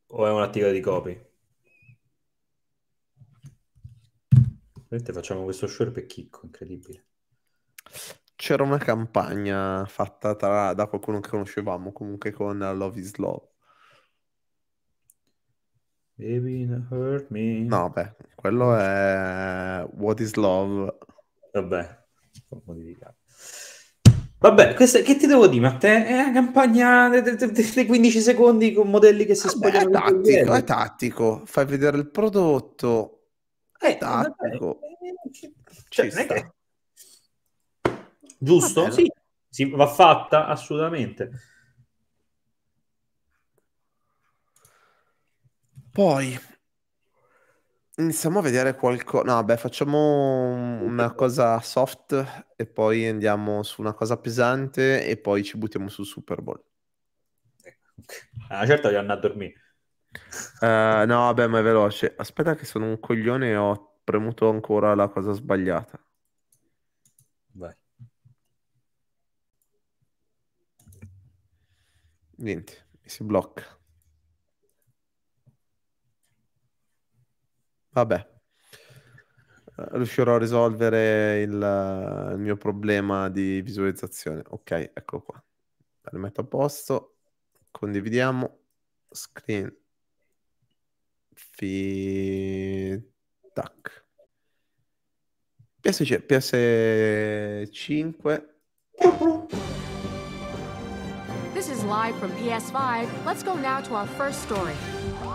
o è un un'attività di copy? Vedete, facciamo questo show per Chicco, incredibile. C'era una campagna fatta tra, da qualcuno che conoscevamo comunque con Love is Love Baby hurt me. No, beh, quello è What is Love. Vabbè, modificato. Vabbè, questa, che ti devo dire, ma te è eh, una campagna dei 15 secondi con modelli che si spogliano. È tattico, è tattico, fai vedere il prodotto. È eh, tattico. Vabbè, eh, cioè, è che... Giusto? Vabbè, sì, sì, va fatta assolutamente. Poi iniziamo a vedere qualcosa. No, beh, facciamo una cosa soft e poi andiamo su una cosa pesante e poi ci buttiamo sul Super Bowl. Ah, certo, certa devo a dormire. Uh, no, vabbè, ma è veloce. Aspetta che sono un coglione e ho premuto ancora la cosa sbagliata. Vai. Niente, si blocca. Vabbè, riuscirò a risolvere il, il, mio problema di visualizzazione. Ok, eccolo qua. Lo metto a posto. Condividiamo. Screen. Fi... Tac. PS... 5 PS5. This is live from PS5. Let's go now to our first story.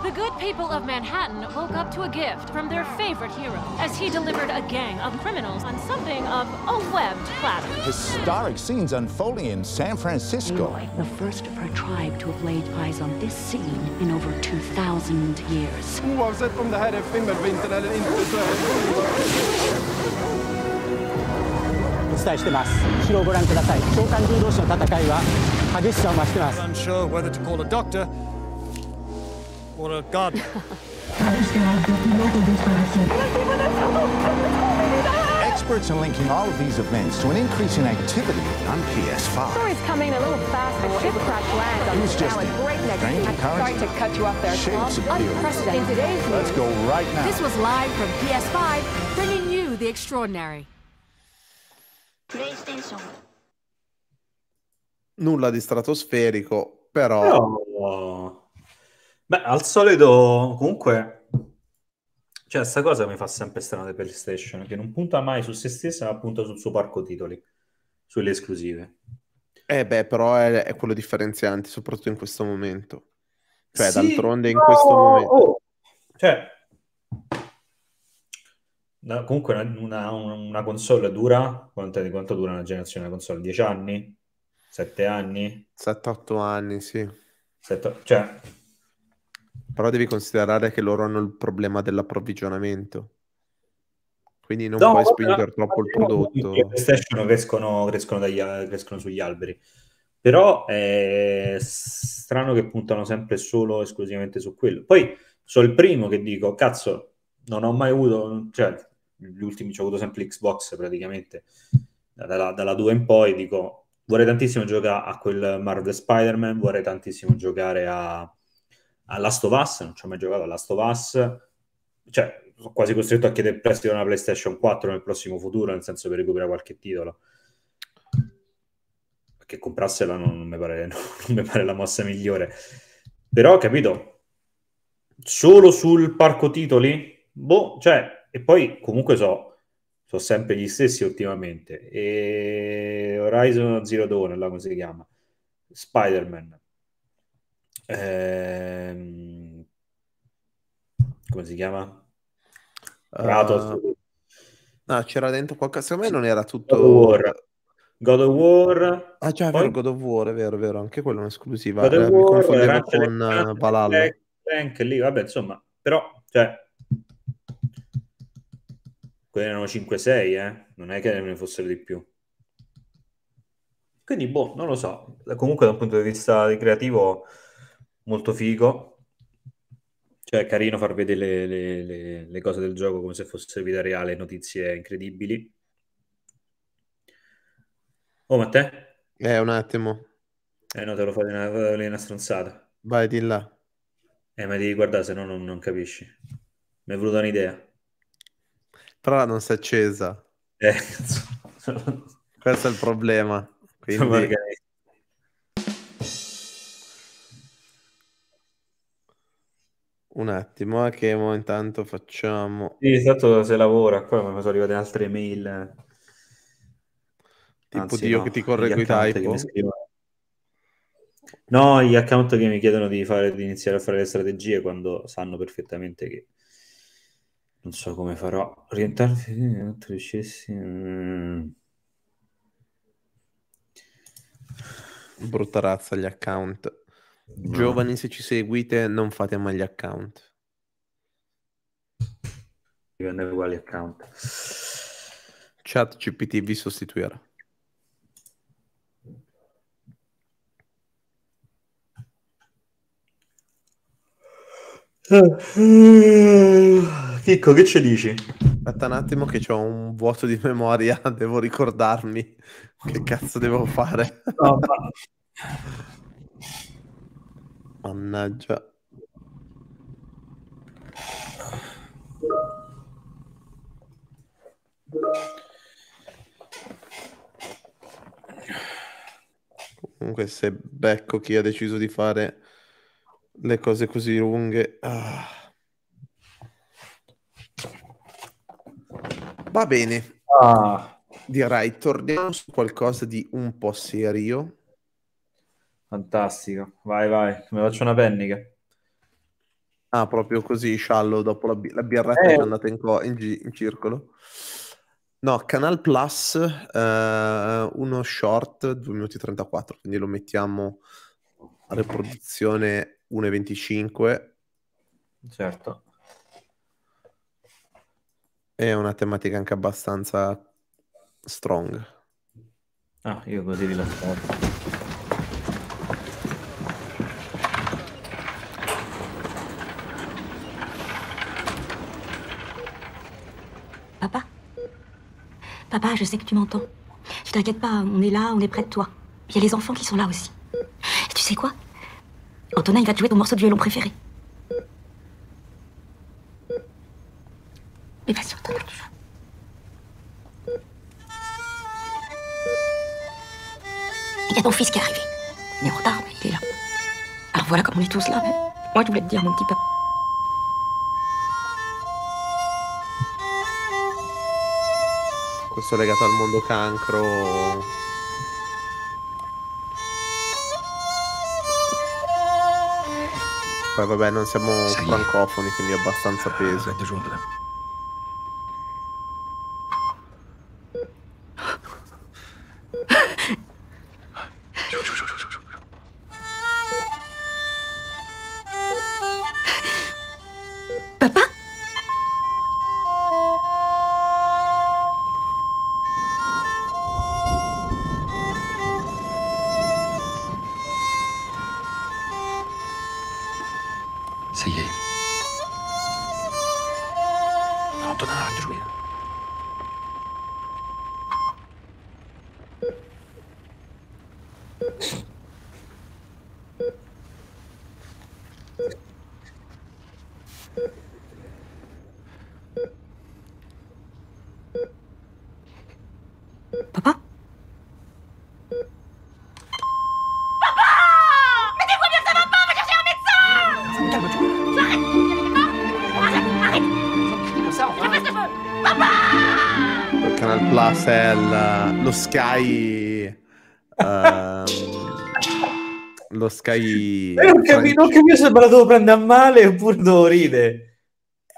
The good people of Manhattan woke up to a gift from their favorite hero as he delivered a gang of criminals on something of a webbed platter. Historic scenes unfolding in San Francisco. Eloy, the first of her tribe to have laid eyes on this scene in over 2,000 years. Oavsett om det här är filmervinter eller inte så är det... 伝えしてます城をご覧ください長官軍同士の戦いは激しさを増してます unsure whether to call a doctor a Experts are linking all of these events to an increase in activity on PS5. Sorry, coming a little fast. The shipwreck lands on the now sorry to cut you off there, Tom. Unprecedented in today's news. Let's go right now. This was live from PS5, bringing you the extraordinary. PlayStation. Nulla di stratosferico, però... Oh. Beh, al solito, comunque, cioè, sta cosa mi fa sempre strano di PlayStation, che non punta mai su se stessa, ma punta sul suo parco titoli, sulle esclusive. Eh beh, però è, è quello differenziante, soprattutto in questo momento. Cioè, sì, d'altronde no! in questo momento... Oh. Cioè, no, comunque una, una, una, console dura, quanto, quanto dura una generazione di console? Dieci anni? Sette anni? Sette, otto anni, sì. Sette, cioè, però devi considerare che loro hanno il problema dell'approvvigionamento. Quindi non no, puoi spingere troppo il prodotto. Le PlayStation crescono, crescono, dagli, crescono sugli alberi. Però è strano che puntano sempre solo esclusivamente su quello. Poi sono il primo che dico, cazzo, non ho mai avuto... Cioè, gli ultimi ci ho avuto sempre Xbox praticamente, dalla, dalla 2 in poi, dico, vorrei tantissimo giocare a quel Marvel Spider-Man, vorrei tantissimo giocare a a Last of Us, non ci ho mai giocato a Last of Us, cioè sono quasi costretto a chiedere prestito una PlayStation 4 nel prossimo futuro, nel senso per recuperare qualche titolo. Che comprarsela non, non, mi, pare, non mi pare la mossa migliore. Però, capito, solo sul parco titoli? Boh, cioè, e poi comunque so, sono sempre gli stessi ultimamente. E Horizon Zero Dawn, là come si chiama? Spider-Man ehm, come si chiama? Kratos. Uh, no, c'era dentro qualcosa, secondo me non era tutto... God of War. God of War. Ah già, Poi... God of War, è vero, è vero, anche quello è un'esclusiva. God of eh, War, mi Ratchet, con Ratchet, Balal. lì, vabbè, insomma, però, cioè... Quelli erano 5-6, eh? Non è che ne fossero di più. Quindi, boh, non lo so. Comunque, da un punto di vista creativo, molto figo. Cioè, è carino far vedere le, le, le cose del gioco come se fosse vita reale, notizie incredibili. Oh, ma te? Eh, un attimo. Eh no, te lo fai una, una stronzata. Vai, di là. Eh, ma devi guardare, se no non, non capisci. Mi è venuta un'idea. Però non si è accesa. Eh, Questo è il problema. Quindi... Un attimo, eh, che mo intanto facciamo... Sì, esatto, se lavora, qua mi sono arrivate altre mail. Tipo Anzi, Dio no, che ti correggo i typo. No, gli account che mi chiedono di, fare, di iniziare a fare le strategie quando sanno perfettamente che non so come farò. Orientarsi, non riuscissi... Mm. Brutta razza gli account. Giovani, se ci seguite, non fate mai gli account. Dipende quali account. Chat GPT vi sostituirà. Chicco, che ci dici? Aspetta un attimo che ho un vuoto di memoria, devo ricordarmi che cazzo devo fare. No, ma... Mannaggia. Comunque se becco chi ha deciso di fare le cose così lunghe... Ah. Va bene. Ah. Direi, torniamo su qualcosa di un po' serio Fantastico. Vai, vai, mi faccio una pennica. Ah, proprio così, sciallo, dopo la, bi- la birretta eh. è andata in, co- in, gi- in circolo. No, Canal Plus, eh, uno short, 2 minuti 34, quindi lo mettiamo a riproduzione 1.25. Certo. È una tematica anche abbastanza strong. Ah, io così vi lascio. Papa, je sais que tu m'entends. Tu t'inquiète pas, on est là, on est près de toi. Il y a les enfants qui sont là aussi. Et tu sais quoi Antonin, il va jouer ton morceau de violon préféré. Mais vas-y, Antonin, tu Il y a ton fils qui est arrivé. Il est en retard, mais il est là. Alors voilà comme on est tous là. Hein. Moi, je voulais te dire, mon petit papa. questo è legato al mondo cancro poi vabbè non siamo francofoni quindi è abbastanza eh, peso lo Sky... Uh, lo Sky... Eh, non capisco capi se me la prendere a male oppure devo ride.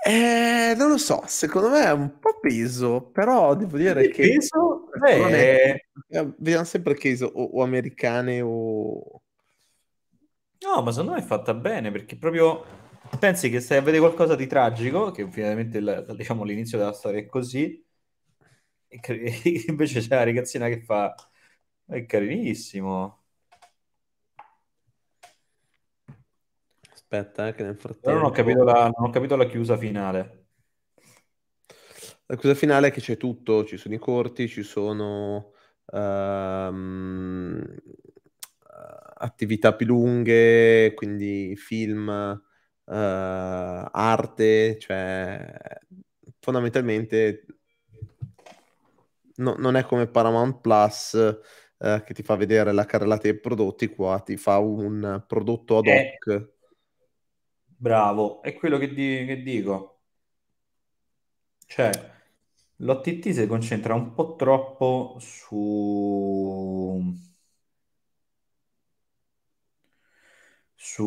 Eh, non lo so, secondo me è un po' peso, però devo dire che... Peso? Eh. eh... Vediamo sempre case o, o americane o... No, ma secondo me è fatta bene, perché proprio pensi che se a qualcosa di tragico, che finalmente diciamo, l'inizio della storia è così, e invece c'è la ragazzina che fa... È carinissimo. Aspetta, eh, che nel frattempo... Non ho, capito la, non ho capito la chiusa finale. La chiusa finale è che c'è tutto, ci sono i corti, ci sono... Um, attività più lunghe, quindi film, uh, arte, cioè fondamentalmente no, non è come Paramount Plus eh, che ti fa vedere la carrellata dei prodotti, qua ti fa un prodotto ad eh. hoc. Eh, bravo, è quello che, di- che dico. Cioè, l'OTT si concentra un po' troppo su... su,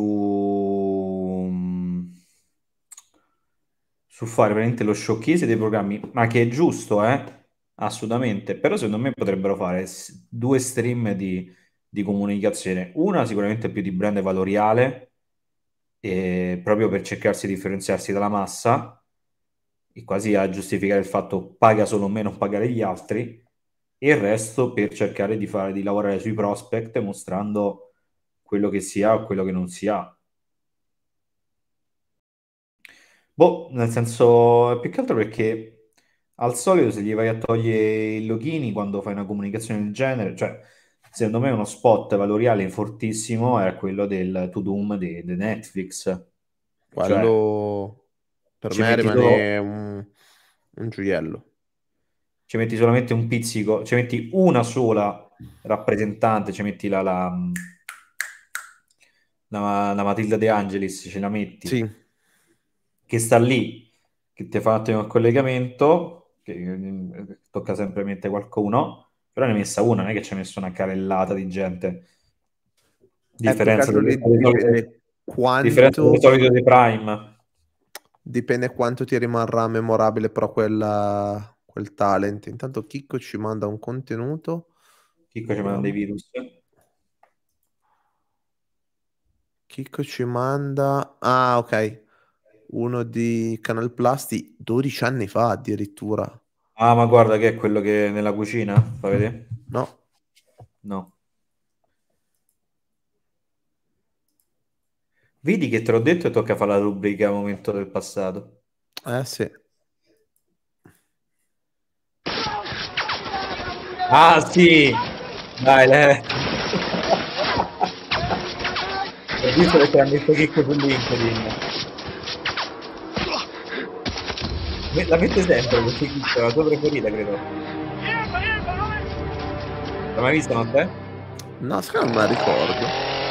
su fare veramente lo showcase dei programmi, ma che è giusto, eh? assolutamente, però secondo me potrebbero fare due stream di, di comunicazione, una sicuramente più di brand valoriale, eh, proprio per cercarsi di differenziarsi dalla massa, e quasi a giustificare il fatto paga solo me, non pagare gli altri, e il resto per cercare di, fare, di lavorare sui prospect mostrando quello che si ha o quello che non si ha. Boh, nel senso, più che altro perché al solito se gli vai a togliere i loghini quando fai una comunicazione del genere, cioè secondo me uno spot valoriale fortissimo era quello del To Doom di, Netflix. Quello cioè, per me rimane do... un, un gioiello. Ci metti solamente un pizzico, ci metti una sola rappresentante, ci metti la, la, mm, la, la Matilda De Angelis, ce la metti, sì. che sta lì, che ti fa un il collegamento, che mm, tocca sempre mettere qualcuno, però ne ha messa una, non è che ci ha messo una carellata di gente. Ecco, differenza di, di, quanto... differenza del solito di Prime. Dipende quanto ti rimarrà memorabile però quella, quel talent. Intanto Chicco ci manda un contenuto. Chicco ci manda dei virus. Chicco ci manda... Ah, ok uno di Canalplasti 12 anni fa addirittura. Ah, ma guarda che è quello che è nella cucina, fa vedere? No. No. Vedi che te l'ho detto e tocca fare la rubrica momento del passato. Eh sì. Ah sì! Dai, le... Eh. Ho visto che hanno messo Chicco su LinkedIn. La mette sempre questo tizio, la tua preferita, credo. L'hai mai vista, Matteo? No, secondo me la ricordo.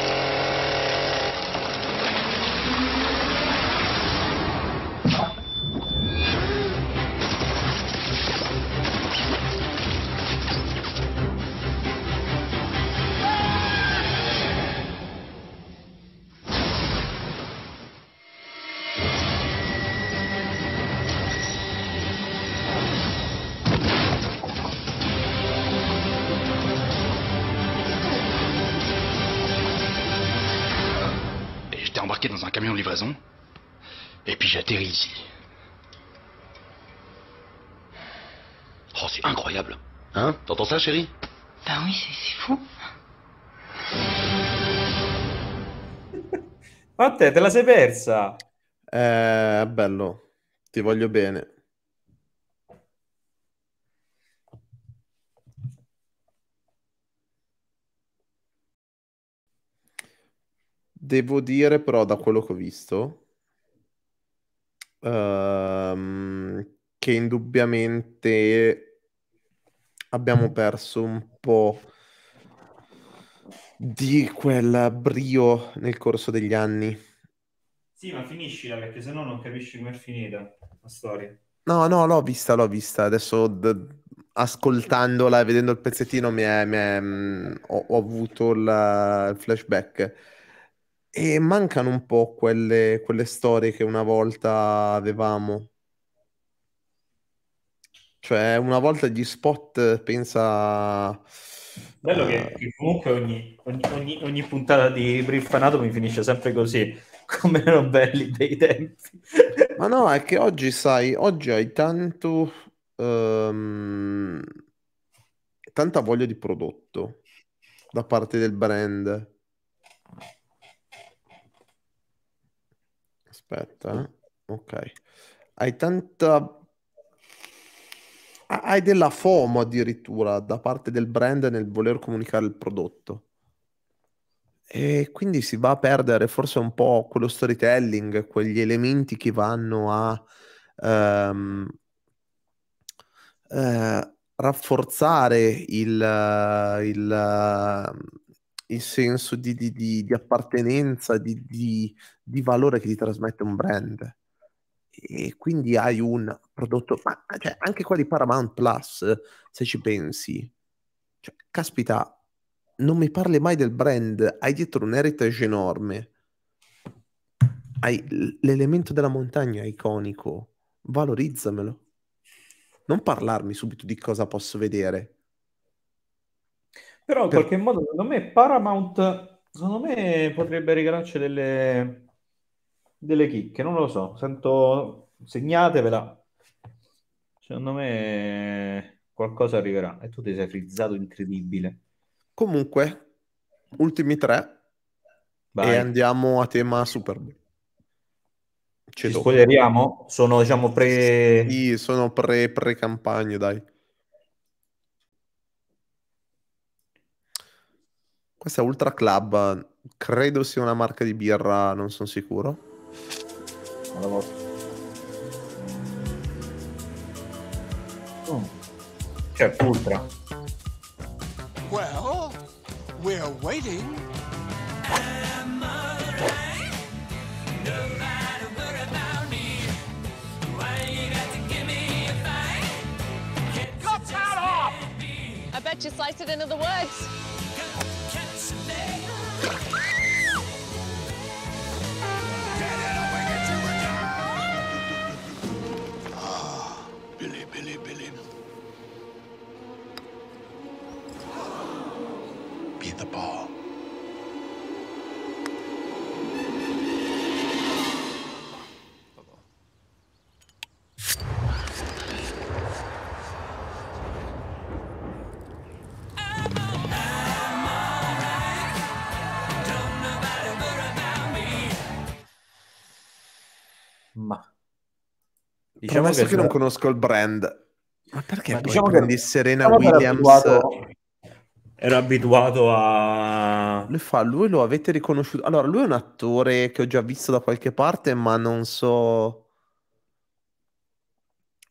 difficile. Oh, c'est incroyable. Hein T'entends ça, chérie Bah oui, c'est fou. Ma te, te la sei persa? Eh, bello. Ti voglio bene. Devo dire però da quello che ho visto uh, che indubbiamente abbiamo mm. perso un po' di quel brio nel corso degli anni. Sì, ma finiscila perché sennò non capisci come è finita la storia. No, no, l'ho vista, l'ho vista. Adesso d- ascoltandola e vedendo il pezzettino mi è, mi è mh, mm, ho, ho, avuto la, il flashback. E mancano un po' quelle, quelle storie che una volta avevamo. Cioè, una volta gli spot, pensa... Bello che, eh, che comunque ogni, ogni, ogni, ogni, puntata di Brief mi finisce sempre così, come erano belli dei tempi. Ma no, è che oggi, sai, oggi hai tanto... Um, tanta voglia di prodotto da parte del brand. Aspetta, eh. ok. Hai tanta... Hai della FOMO addirittura da parte del brand nel voler comunicare il prodotto. E quindi si va a perdere forse un po' quello storytelling, quegli elementi che vanno a ehm, eh, rafforzare il, il il senso di, di, di, di appartenenza, di, valore che ti trasmette un brand. E quindi hai un prodotto, ma cioè, anche qua di Paramount Plus, se ci pensi, cioè, caspita, non mi parli mai del brand, hai dietro un heritage enorme, hai l'elemento della montagna iconico, valorizzamelo. Non parlarmi subito di cosa posso vedere, però in per... qualche modo, secondo me, Paramount, secondo me, potrebbe regalarci delle, delle chicche, non lo so, sento, segnatevela. Secondo me qualcosa arriverà e tu ti sei frizzato incredibile. Comunque, ultimi tre Vai. e andiamo a tema Super Bowl. Ci spoileriamo? Sono diciamo pre... Sì, sono pre, pre-campagne, dai. Questa è Ultra Club, credo sia una marca di birra, non sono sicuro. Allora. Oh. C'è cioè, Ultra. Well, we're waiting. Cut that off! I bet you sliced it into the woods. Diciamo Promesso che, che non conosco il brand. Ma perché Ma diciamo prendi che... Serena Però Williams? Era abituato... era abituato a... Lui fa, lui lo avete riconosciuto. Allora, lui è un attore che ho già visto da qualche parte, ma non so...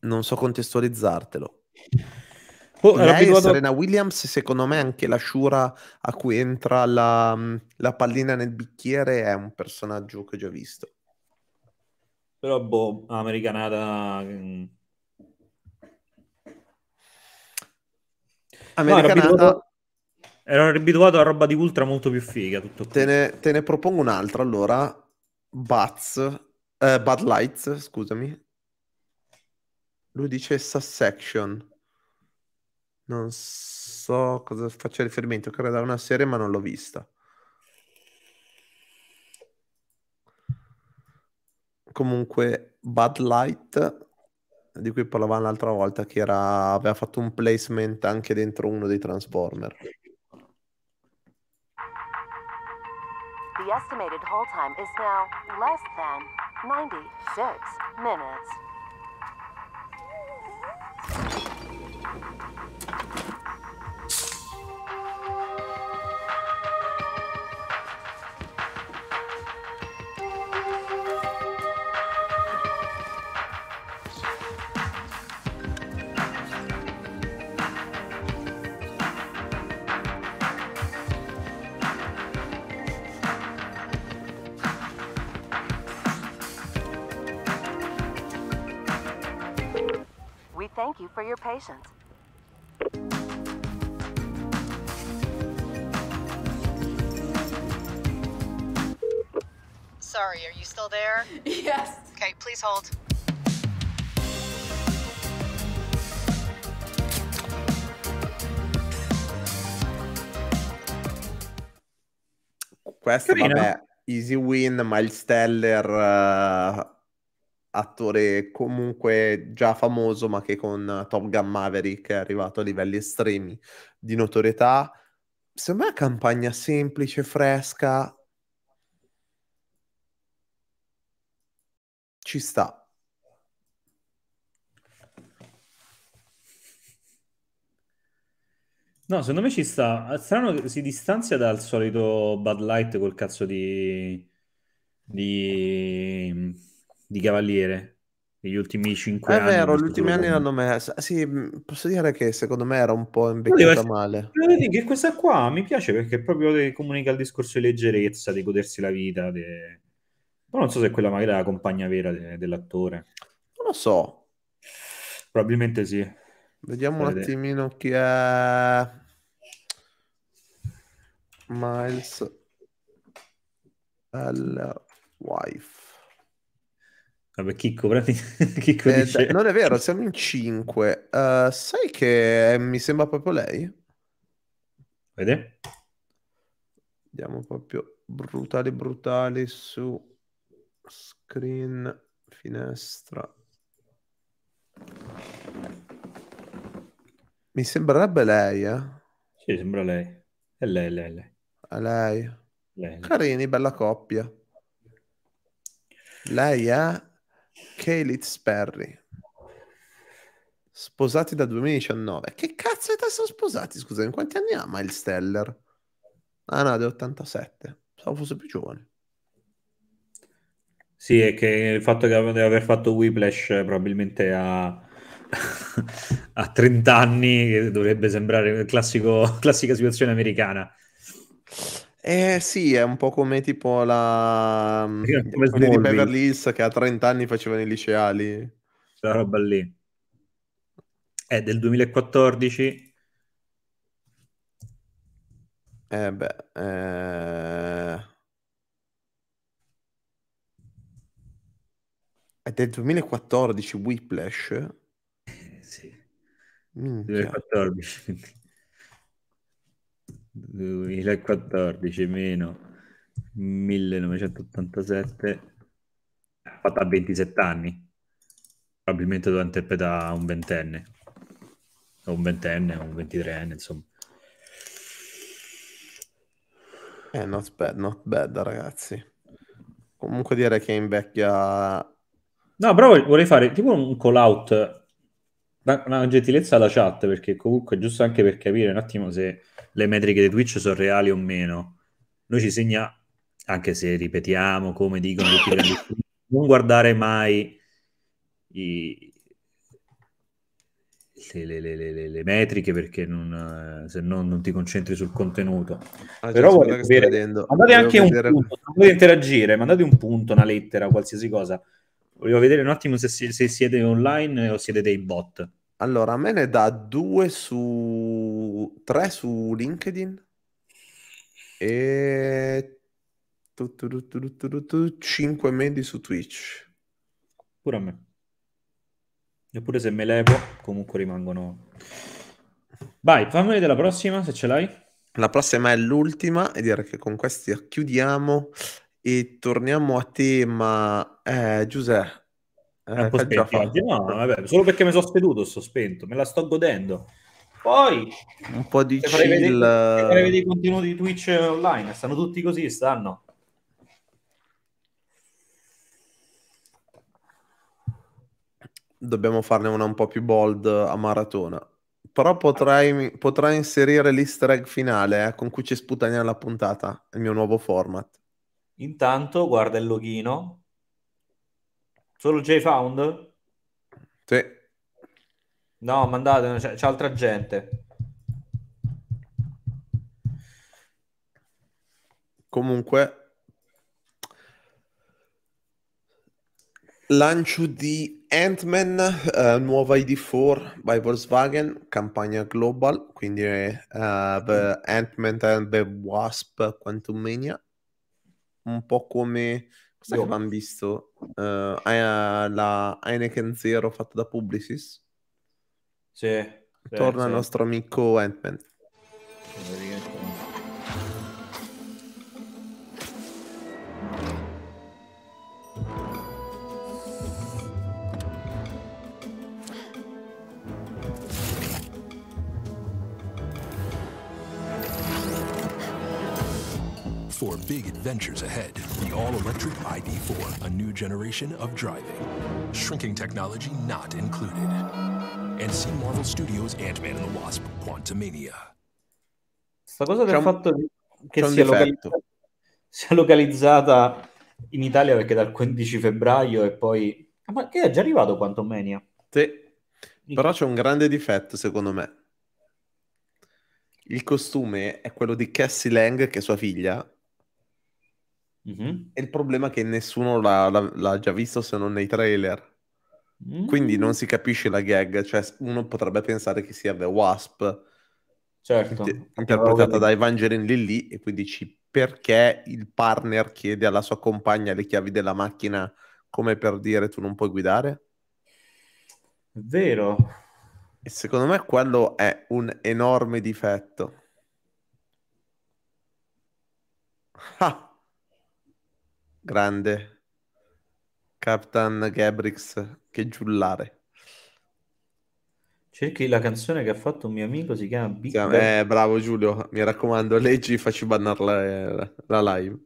Non so contestualizzartelo. Oh, Lei abituato... Serena Williams, secondo me anche la Shura a cui entra la, la pallina nel bicchiere è un personaggio che ho già visto. Però, boh, americanata... Americanata... Mm. No, ero, ero abituato a roba di ultra molto più figa. Tutto te ne, te, ne, propongo un'altra allora. Bats, eh, Bud Lights, scusami. Lui dice Sussection. Non so cosa faccia riferimento, credo a una serie, ma non l'ho vista. comunque Bud Light di cui parlavamo l'altra volta che era, aveva fatto un placement anche dentro uno dei Transformer The estimated hold time is now less than 96 minutes. thank you for your patience. Sorry, are you still there? Yes. Okay, please hold. Questo vabbè, Easy Win, Miles uh, attore comunque già famoso, ma che con Top Gun Maverick è arrivato a livelli estremi di notorietà. Secondo me una campagna semplice, fresca. Ci sta. No, secondo me ci sta. Strano che si distanzia dal solito Bud Light col cazzo di... di di Cavaliere negli ultimi cinque è anni. È vero, gli ultimi anni l'hanno messa. Sì, mm, posso dire che secondo me era un po' invecchiata male. Vedi che questa qua mi piace perché proprio comunica il discorso di leggerezza, di godersi la vita. Di... Però non so se quella magari la compagna vera de- dell'attore. Non lo so. Probabilmente sì. Vediamo Vedete. un attimino chi è Miles. L. Wife. Vabbè, Chicco, prendi... Chicco eh, dice... Non è vero, siamo in 5. Uh, eh, sai che eh, mi sembra proprio lei? Vede? Andiamo proprio brutali, brutali su screen, finestra. Mi sembrerebbe lei, eh? Sì, sembra lei. È lei, lei, lei. È lei. lei. Carini, bella coppia. Lei è eh? Kaylit Sperry Sposati da 2019. Che cazzo è età sono sposati? Scusami, quanti anni ha Miles Steller? Ah no, del 87. Pensavo fosse più giovane. Sì, è che il fatto di aver fatto Whiplash eh, probabilmente a, a 30 anni eh, dovrebbe sembrare classico, classica situazione americana. Eh sì, è un po' come tipo la mm, come quelli di Beverly Hills che a 30 anni facevano i liceali. Quella roba lì. È del 2014. Eh beh, eh... È del 2014 Whiplash? Eh, sì. Minchia. 2014. 2014 meno 1987 fatta a 27 anni probabilmente doveva interpretare un ventenne o un ventenne o un ventitreenne insomma eh not bad not bad ragazzi comunque dire che invecchia no però vorrei fare tipo un call out una gentilezza alla chat perché comunque giusto anche per capire un attimo se le metriche di Twitch sono reali o meno. Noi ci segna, anche se ripetiamo come dicono tutti i grandi non guardare mai i, le, le, le, le, metriche perché non, eh, se no non ti concentri sul contenuto. Ah, Però voglio vedere, mandate anche un punto, non interagire, mandate un punto, una lettera, qualsiasi cosa. Volevo vedere un attimo se, se siete online o siete dei bot. Allora, me ne dà due su tre su LinkedIn e cinque medi su Twitch. Pure a me. Eppure se me levo, comunque rimangono. Vai, fammi vedere la prossima se ce l'hai. La prossima è l'ultima e direi che con questa chiudiamo e torniamo a tema. Eh, Giuseppe, eh, No, vabbè, solo perché mi sono speduto, sto spento, me la sto godendo. Poi un po' di chill. Vedere, eh. vedere i contenuti di Twitch online, stanno tutti così, stanno. Dobbiamo farne una un po' più bold a maratona. Però potrai, potrai inserire l'easter egg finale eh, con cui ci sputania la puntata, il mio nuovo format. Intanto guarda il loghino Solo J-Found? Sì. No, mandate, c'è, c'è altra gente. Comunque, lancio di Ant-Man, uh, nuova ID4 by Volkswagen, campagna global, quindi uh, Ant-Man and the Wasp Quantum Mania. Un po' come io ho non... visto uh, la Heineken Zero fatta da Publicis. Sì. Torna sì. il nostro amico Ant-Man. adventures ahead. The all-electric ID4, a new generation of driving. Shrinking technology not included. And see Marvel Studios Ant-Man and the Wasp, Quantumania. Sta cosa del fatto che sia, localizz... sia localizzata in Italia perché dal 15 febbraio e poi... Ah, ma che è già arrivato Quantumania? Sì, però c'è un grande difetto secondo me. Il costume è quello di Cassie Lang, che è sua figlia, Mm-hmm. E il problema è che nessuno l'ha, l'ha, l'ha già visto se non nei trailer. Mm-hmm. Quindi non mm. si capisce la gag, cioè uno potrebbe pensare che sia The Wasp, certo. interpretata da Evangeline Lilly, e quindi dici perché il partner chiede alla sua compagna le chiavi della macchina come per dire tu non puoi guidare? Vero. E secondo me quello è un enorme difetto. Ah. Grande. Captain Gabrix, che giullare. Cerchi la canzone che ha fatto un mio amico, si chiama Big Bang. Eh, bravo Giulio, mi raccomando, leggi, facci bannare la, la live.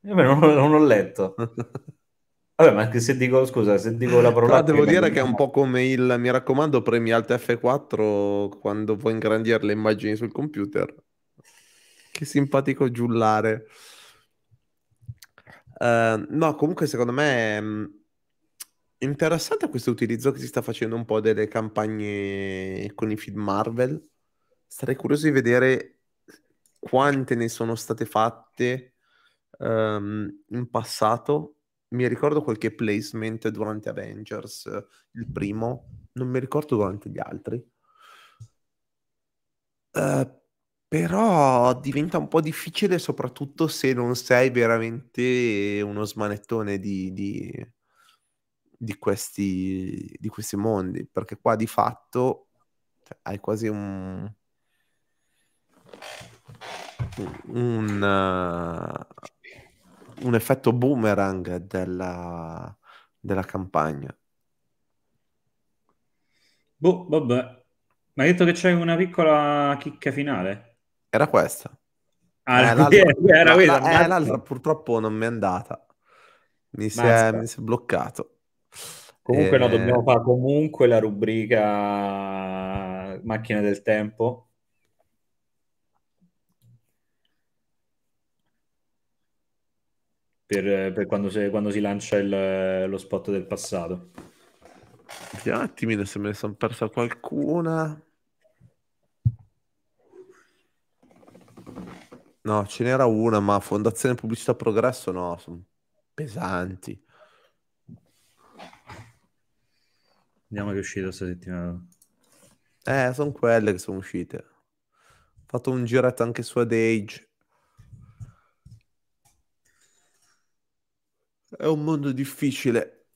Io eh, non, non ho letto. Vabbè, ma se dico, scusa, se dico la parola... Però devo dire che è un po' come il, mi raccomando, premi Alt F4 quando vuoi ingrandire le immagini sul computer. Che simpatico giullare. Ehm, no, comunque secondo me è mhmm, interessante questo utilizzo che si sta facendo un po' delle campagne con i film Marvel. Sarei curioso di vedere quante ne sono state fatte um, in passato. Mi ricordo qualche placement durante Avengers, il primo, non mi ricordo durante gli altri. Uh, però diventa un po' difficile soprattutto se non sei veramente uno smanettone di, di, di, questi, di questi, mondi, perché qua di fatto cioè, hai quasi un... un uh, un effetto boomerang della, della, campagna. Boh, vabbè. Ma hai detto che c'è una piccola chicca finale? Era questa. Ah, eh, l'altra, era questa. La, eh, l'altra purtroppo non mi è andata. Mi si è, mi si è, bloccato. Comunque, eh... no, dobbiamo fare comunque la rubrica macchina del tempo. Per, per quando, se, quando, si lancia il, lo spot del passato. un attimino se me ne sono persa qualcuna. No, ce n'era una, ma Fondazione Pubblicità Progresso no, sono pesanti. Vediamo che è uscito questa settimana. Eh, sono quelle che sono uscite. Ho fatto un giretto anche su Adage. È un mondo difficile.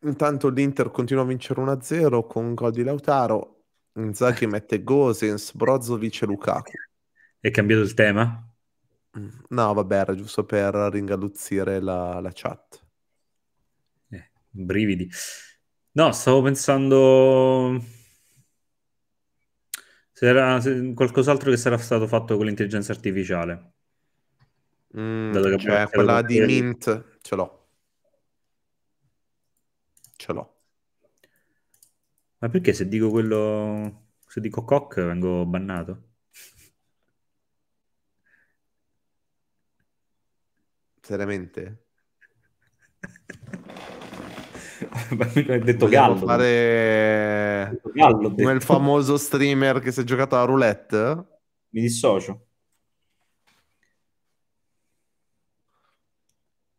Intanto l'Inter continua a vincere 1-0 con gol di Lautaro. Inzaghi mette Gosens, Brozovic e Lukaku. È cambiato il tema? No, vabbè, era giusto per ringaluzzire la, la chat. Eh, brividi. No, stavo pensando se era se, qualcos'altro che sarà stato fatto con l'intelligenza artificiale. Mm, cioè, quella di che... Mint, ce l'ho. Ce l'ho. Ma perché se dico quello, se dico cock vengo bannato? Seriamente? mi Hai detto Vogliamo Gallo. Fare... Gallo detto. il famoso streamer che si è giocato a roulette? Mi dissocio.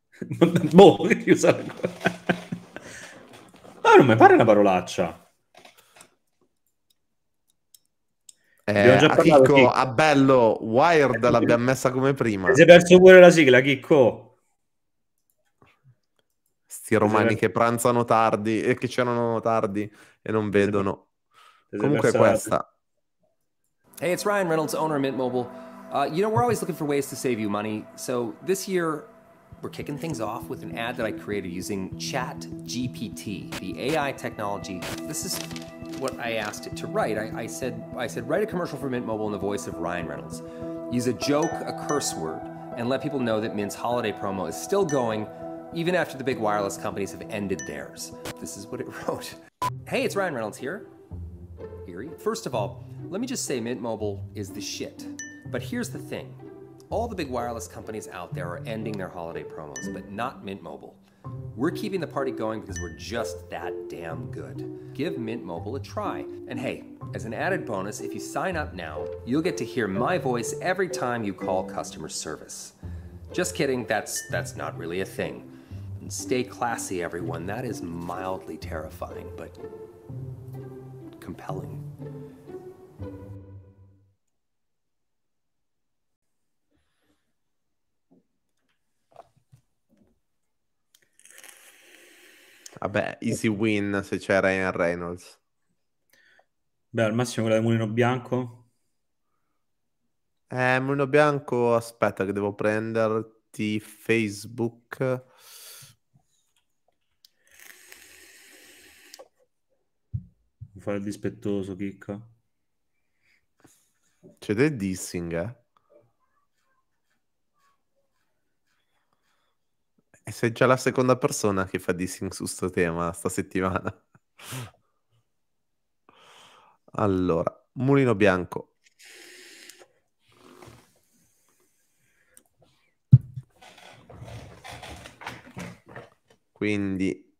boh, chiusa la... Ah, non mi pare una parolaccia. Eh, già a Chicco, Chicco, a bello, Wired eh, l'abbiamo messa come prima. Si è perso pure la sigla, Chicco. Sti romani che pranzano tardi e eh, che c'erano tardi e non vedono. Comunque questa. Hey, it's Ryan Reynolds, owner of Mint Mobile. Uh, you know, we're always looking for ways to save you money. So this year We're kicking things off with an ad that I created using ChatGPT, the AI technology. This is what I asked it to write. I, I, said, I said, write a commercial for Mint Mobile in the voice of Ryan Reynolds. Use a joke, a curse word, and let people know that Mint's holiday promo is still going even after the big wireless companies have ended theirs. This is what it wrote. Hey, it's Ryan Reynolds here. Eerie. First of all, let me just say Mint Mobile is the shit. But here's the thing. All the big wireless companies out there are ending their holiday promos, but not Mint Mobile. We're keeping the party going because we're just that damn good. Give Mint Mobile a try. And hey, as an added bonus, if you sign up now, you'll get to hear my voice every time you call customer service. Just kidding, that's that's not really a thing. And stay classy everyone. That is mildly terrifying, but compelling. Vabbè, easy win se c'è Ryan Reynolds. Beh, al massimo quella di Mulino Bianco. Eh, Mulino Bianco, aspetta che devo prenderti Facebook. Non fare il dispettoso, chicca. C'è del dissing, eh? E sei già la seconda persona che fa dissing su questo tema sta settimana. Allora, Mulino Bianco. Quindi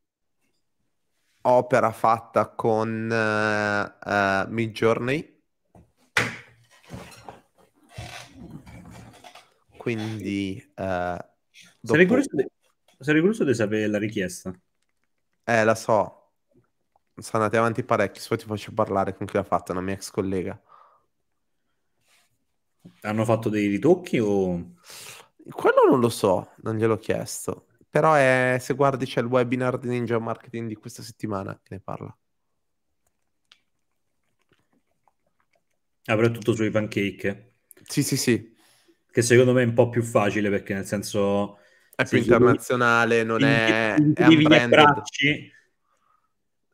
opera fatta con uh, uh, Midjourney. Quindi uh, dopo... Sarei curioso di... Sarei curioso di sapere la richiesta. Eh, la so. Sono andati avanti parecchi, poi ti faccio parlare con chi l'ha fatta, una mia ex collega. Hanno fatto dei ritocchi o... Quello non lo so, non gliel'ho chiesto. Però è, se guardi c'è il webinar di Ninja Marketing di questa settimana che ne parla. Avrò tutto sui pancake. Sì, sì, sì. Che secondo me è un po' più facile perché nel senso è più sì, internazionale, non è... In, è devi abbracci.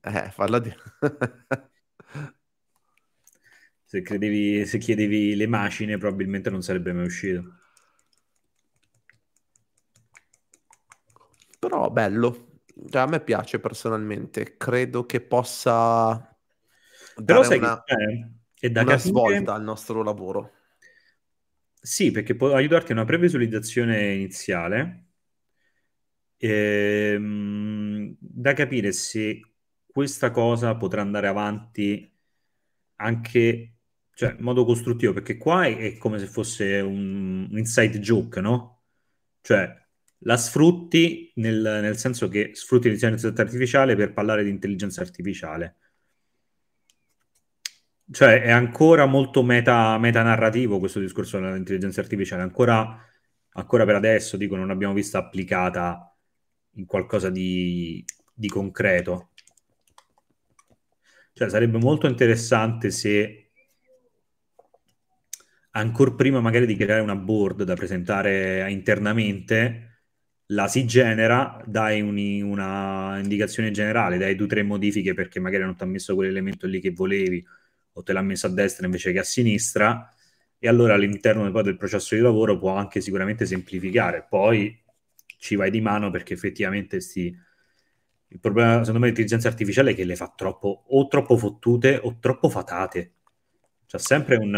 Eh, falla di... se, credevi, se chiedevi le macine probabilmente non sarebbe mai uscito. Però bello, cioè, a me piace personalmente, credo che possa Però sai una, che da una capire... svolta al nostro lavoro. Sì, perché può aiutarti a una previsualizzazione iniziale Ehm, da capire se questa cosa potrà andare avanti anche cioè, in modo costruttivo, perché qua è, come se fosse un, un, inside joke, no? Cioè, la sfrutti nel, nel senso che sfrutti l'intelligenza artificiale per parlare di intelligenza artificiale. Cioè, è ancora molto meta, metanarrativo questo discorso dell'intelligenza artificiale, ancora, ancora per adesso, dico, non abbiamo visto applicata in qualcosa di, di concreto. Cioè, sarebbe molto interessante se ancora prima magari di creare una board da presentare internamente, la si genera, dai un, una indicazione generale, dai due o tre modifiche perché magari non ti ha messo quell'elemento lì che volevi o te l'ha messo a destra invece che a sinistra e allora all'interno del processo di lavoro può anche sicuramente semplificare. Poi ci vai di mano perché effettivamente sì. Il problema, secondo me, dell'intelligenza artificiale è che le fa troppo, o troppo fottute o troppo fatate. C'è sempre un...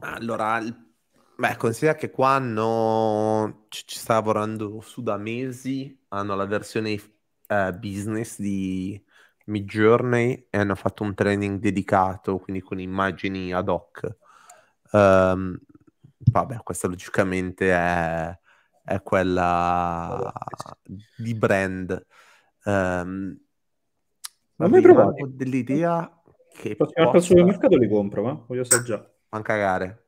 Allora, beh, considera che qua hanno, ci, ci sta lavorando su da mesi, hanno la versione eh, business di Midjourney e hanno fatto un training dedicato, quindi con immagini ad hoc. Um, vabbè, questa logicamente è è quella di brand. Um, ehm, non mi provato. dell'idea che prossima possa... al mercato li compro, ma eh, voglio assaggiare. Non cagare.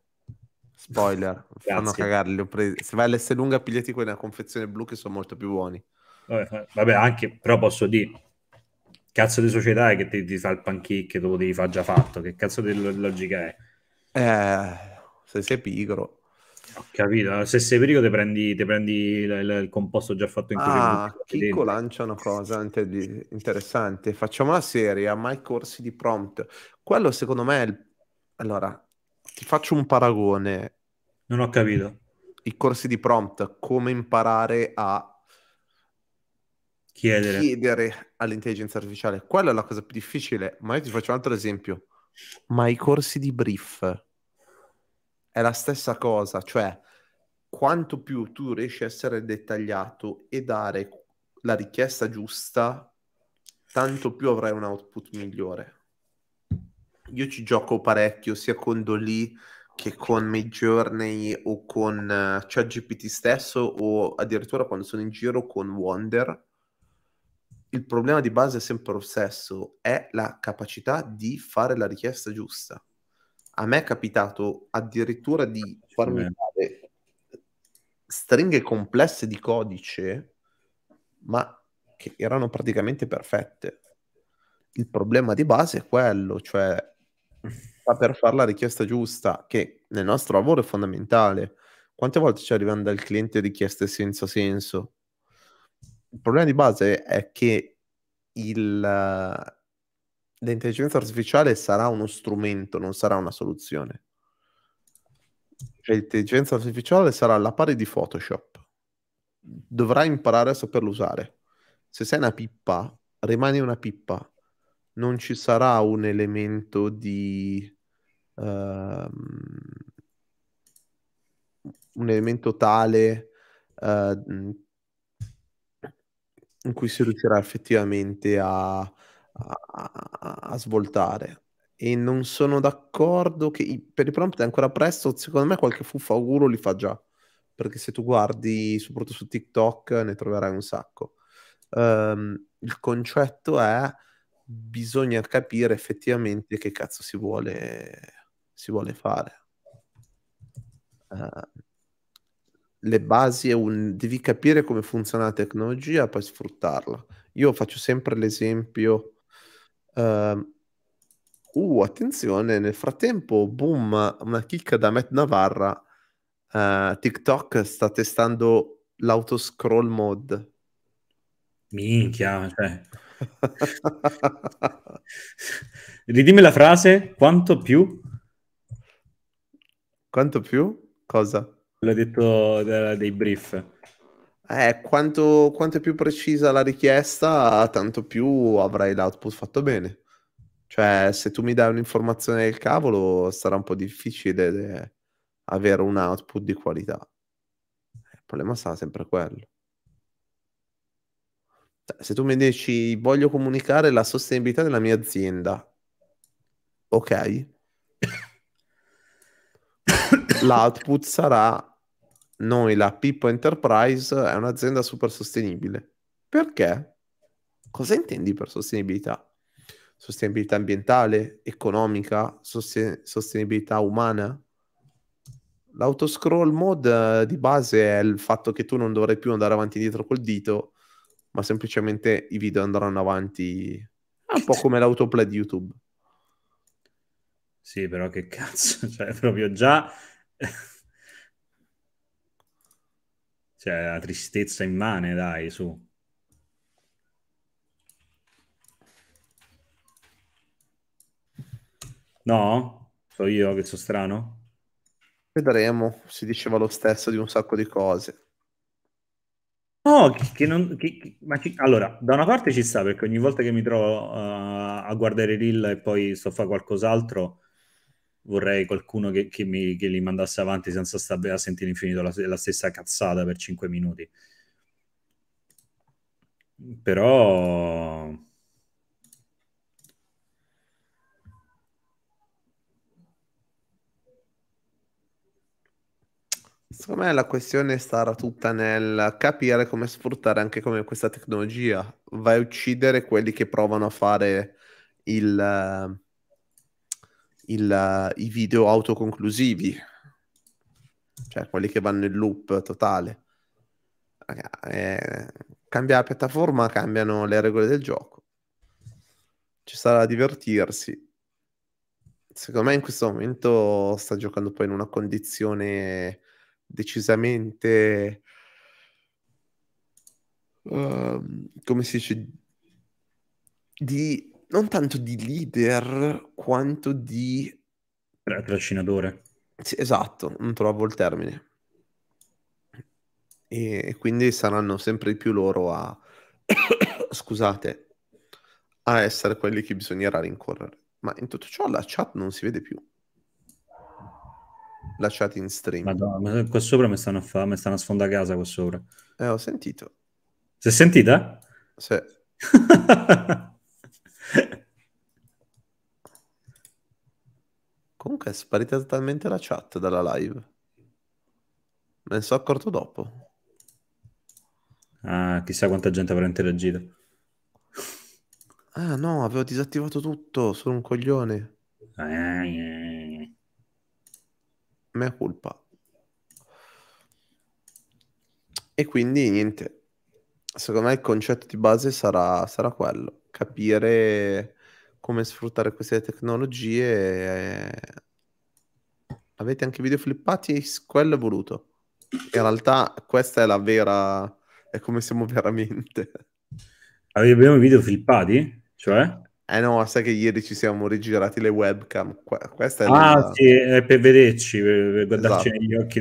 Spoiler, fanno cagare, Se vai all'S lunga pigliati quella confezione blu che sono molto più buoni. Vabbè, vabbè, anche, però posso dire cazzo di società è che ti, ti fa il pancake dopo devi fare già fatto che cazzo di logica è eh, se sei pigro capito, se sei perico ti prendi, te prendi il, il, composto già fatto in Ah, Chicco lancia una cosa interessante. Facciamo una serie a mai corsi di prompt. Quello secondo me è il... Allora, ti faccio un paragone. Non ho capito. I corsi di prompt, come imparare a chiedere, chiedere all'intelligenza artificiale. Quella è la cosa più difficile, ma io ti faccio un altro esempio. Ma i corsi di brief è la stessa cosa, cioè quanto più tu riesci a essere dettagliato e dare la richiesta giusta, tanto più avrai un output migliore. Io ci gioco parecchio sia con Dolly che con Midjourney o con uh, ChatGPT stesso o addirittura quando sono in giro con Wonder. Il problema di base è sempre lo stesso, è la capacità di fare la richiesta giusta a me è capitato addirittura di farmi fare stringhe complesse di codice, ma che erano praticamente perfette. Il problema di base è quello, cioè per fare la richiesta giusta, che nel nostro lavoro è fondamentale. Quante volte ci arrivano dal cliente richieste senza senso? Il problema di base è che il, l'intelligenza artificiale sarà uno strumento, non sarà una soluzione. Cioè, l'intelligenza artificiale sarà alla pari di Photoshop. Dovrai imparare a saperlo usare. Se sei una pippa, rimani una pippa. Non ci sarà un elemento di... Uh, un elemento tale uh, in cui si riuscirà effettivamente a a, svoltare e non sono d'accordo che i, per i prompt è ancora presto, secondo me qualche fuffa auguro li fa già, perché se tu guardi soprattutto su TikTok ne troverai un sacco. Um, il concetto è bisogna capire effettivamente che cazzo si vuole, si vuole fare. Uh, le basi è un... devi capire come funziona la tecnologia e poi sfruttarla. Io faccio sempre l'esempio Ehm, uh, attenzione, nel frattempo, boom, una chicca da Matt Navarra. Uh, TikTok sta testando l'autoscroll mode. Minchia, cioè. Ridimi la frase, quanto più? Quanto più? Cosa? L'ha detto dei brief eh, quanto, quanto è più precisa la richiesta, tanto più avrai l'output fatto bene. Cioè, se tu mi dai un'informazione del cavolo, sarà un po' difficile avere un output di qualità. Eh, il problema sarà sempre quello. Cioè, se tu mi dici voglio comunicare la sostenibilità della mia azienda, ok, l'output sarà noi la Pippo Enterprise è un'azienda super sostenibile. Perché? Cosa intendi per sostenibilità? Sostenibilità ambientale, economica, sosten- sostenibilità umana? L'autoscroll mode eh, di base è il fatto che tu non dovrai più andare avanti e dietro col dito, ma semplicemente i video andranno avanti è un po' come l'autoplay di YouTube. Sì, però che cazzo, cioè proprio già cioè, la tristezza immane, dai, su. No? So io che so strano? Vedremo, si diceva lo stesso di un sacco di cose. No, che, che non... Che, ma ci, allora, da una parte ci sta, perché ogni volta che mi trovo uh, a guardare Lilla e poi sto a fare qualcos'altro vorrei qualcuno che, che, mi, che li mandasse avanti senza stare a sentire infinito la, la stessa cazzata per 5 minuti. Però... Secondo me la questione starà tutta nel capire come sfruttare anche come questa tecnologia. Vai a uccidere quelli che provano a fare il, il, i video autoconclusivi, cioè quelli che vanno in loop totale. Eh, cambia la piattaforma, cambiano le regole del gioco. Ci sarà da divertirsi. Secondo me in questo momento sta giocando poi in una condizione decisamente... Uh, come si dice? Di non tanto di leader quanto di... Trascinatore. Sì, esatto, non trovo il termine. E, quindi saranno sempre di più loro a... scusate, a essere quelli che bisognerà rincorrere. Ma in tutto ciò la chat non si vede più. La chat in stream. Madonna, qua sopra mi stanno a fa- mi stanno a sfonda casa qua sopra. Eh, ho sentito. Si è sentita? Sì. Luca è sparita totalmente la chat dalla live. Me ne sono accorto dopo. Ah, chissà quanta gente avrà interagito. Ah no, avevo disattivato tutto, sono un coglione. Mea colpa. E quindi niente, secondo me il concetto di base sarà, sarà quello, capire come sfruttare queste tecnologie avete anche video flippati, quello è voluto. In realtà questa è la vera... è come siamo veramente. Abbiamo video flippati? Cioè? Eh no, sai che ieri ci siamo rigirati le webcam. Qu- questa è ah la... sì, è per vederci, per, per guardarci esatto. negli occhi.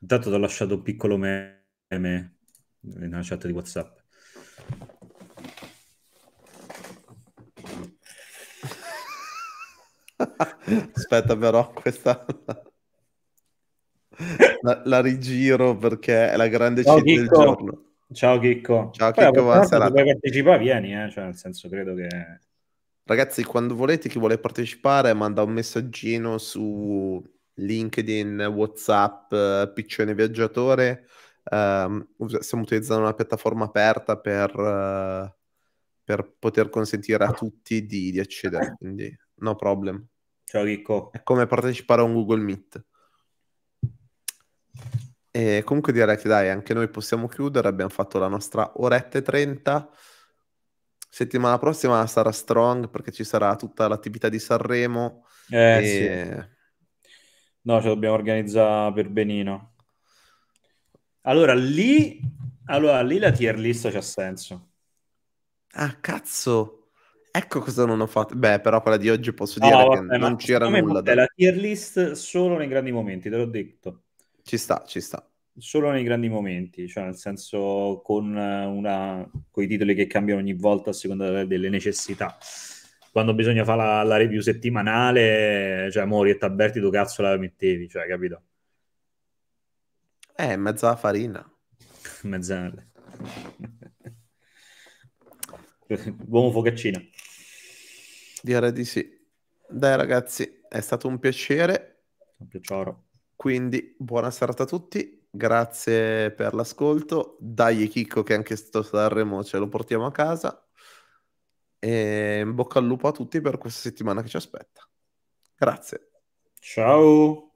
Intanto ti ho lasciato un piccolo meme nella chat di WhatsApp. Aspetta però, questa... la, la, rigiro perché è la grande Ciao, città Chicco. del giorno. Ciao Chicco. Ciao Chicco, Se vuoi partecipare vieni, eh? cioè, nel senso credo che... Ragazzi, quando volete, chi vuole partecipare, manda un messaggino su LinkedIn, Whatsapp, eh, Piccione Viaggiatore. Um, stiamo utilizzando una piattaforma aperta per, uh, per poter consentire a tutti di, di accedere, quindi no problem. Ciao Ricco. È come partecipare a un Google Meet. E comunque direi che dai, anche noi possiamo chiudere, abbiamo fatto la nostra oretta e 30. Settimana prossima sarà strong perché ci sarà tutta l'attività di Sanremo. Eh, e... sì. No, ce dobbiamo organizzare per benino. Allora lì, allora, lì la tier list c'ha senso. Ah, cazzo! Ecco cosa non ho fatto. Beh, però quella di oggi posso dire no, che vabbè, non c'era nulla. Da... La tier list solo nei grandi momenti, te l'ho detto. Ci sta, ci sta. Solo nei grandi momenti, cioè nel senso con, una, con i titoli che cambiano ogni volta a seconda delle necessità. Quando bisogna fare la, la review settimanale, cioè Mori e Taberti, tu cazzo la mettevi, cioè, capito? Eh, mezza farina. mezza... L'uomo focaccina. Direi di sì. Dai ragazzi, è stato un piacere. Un piacere. Quindi buona serata a tutti, grazie per l'ascolto. Dai Chicco che anche sto Sanremo ce lo portiamo a casa. E in bocca al lupo a tutti per questa settimana che ci aspetta. Grazie. Ciao.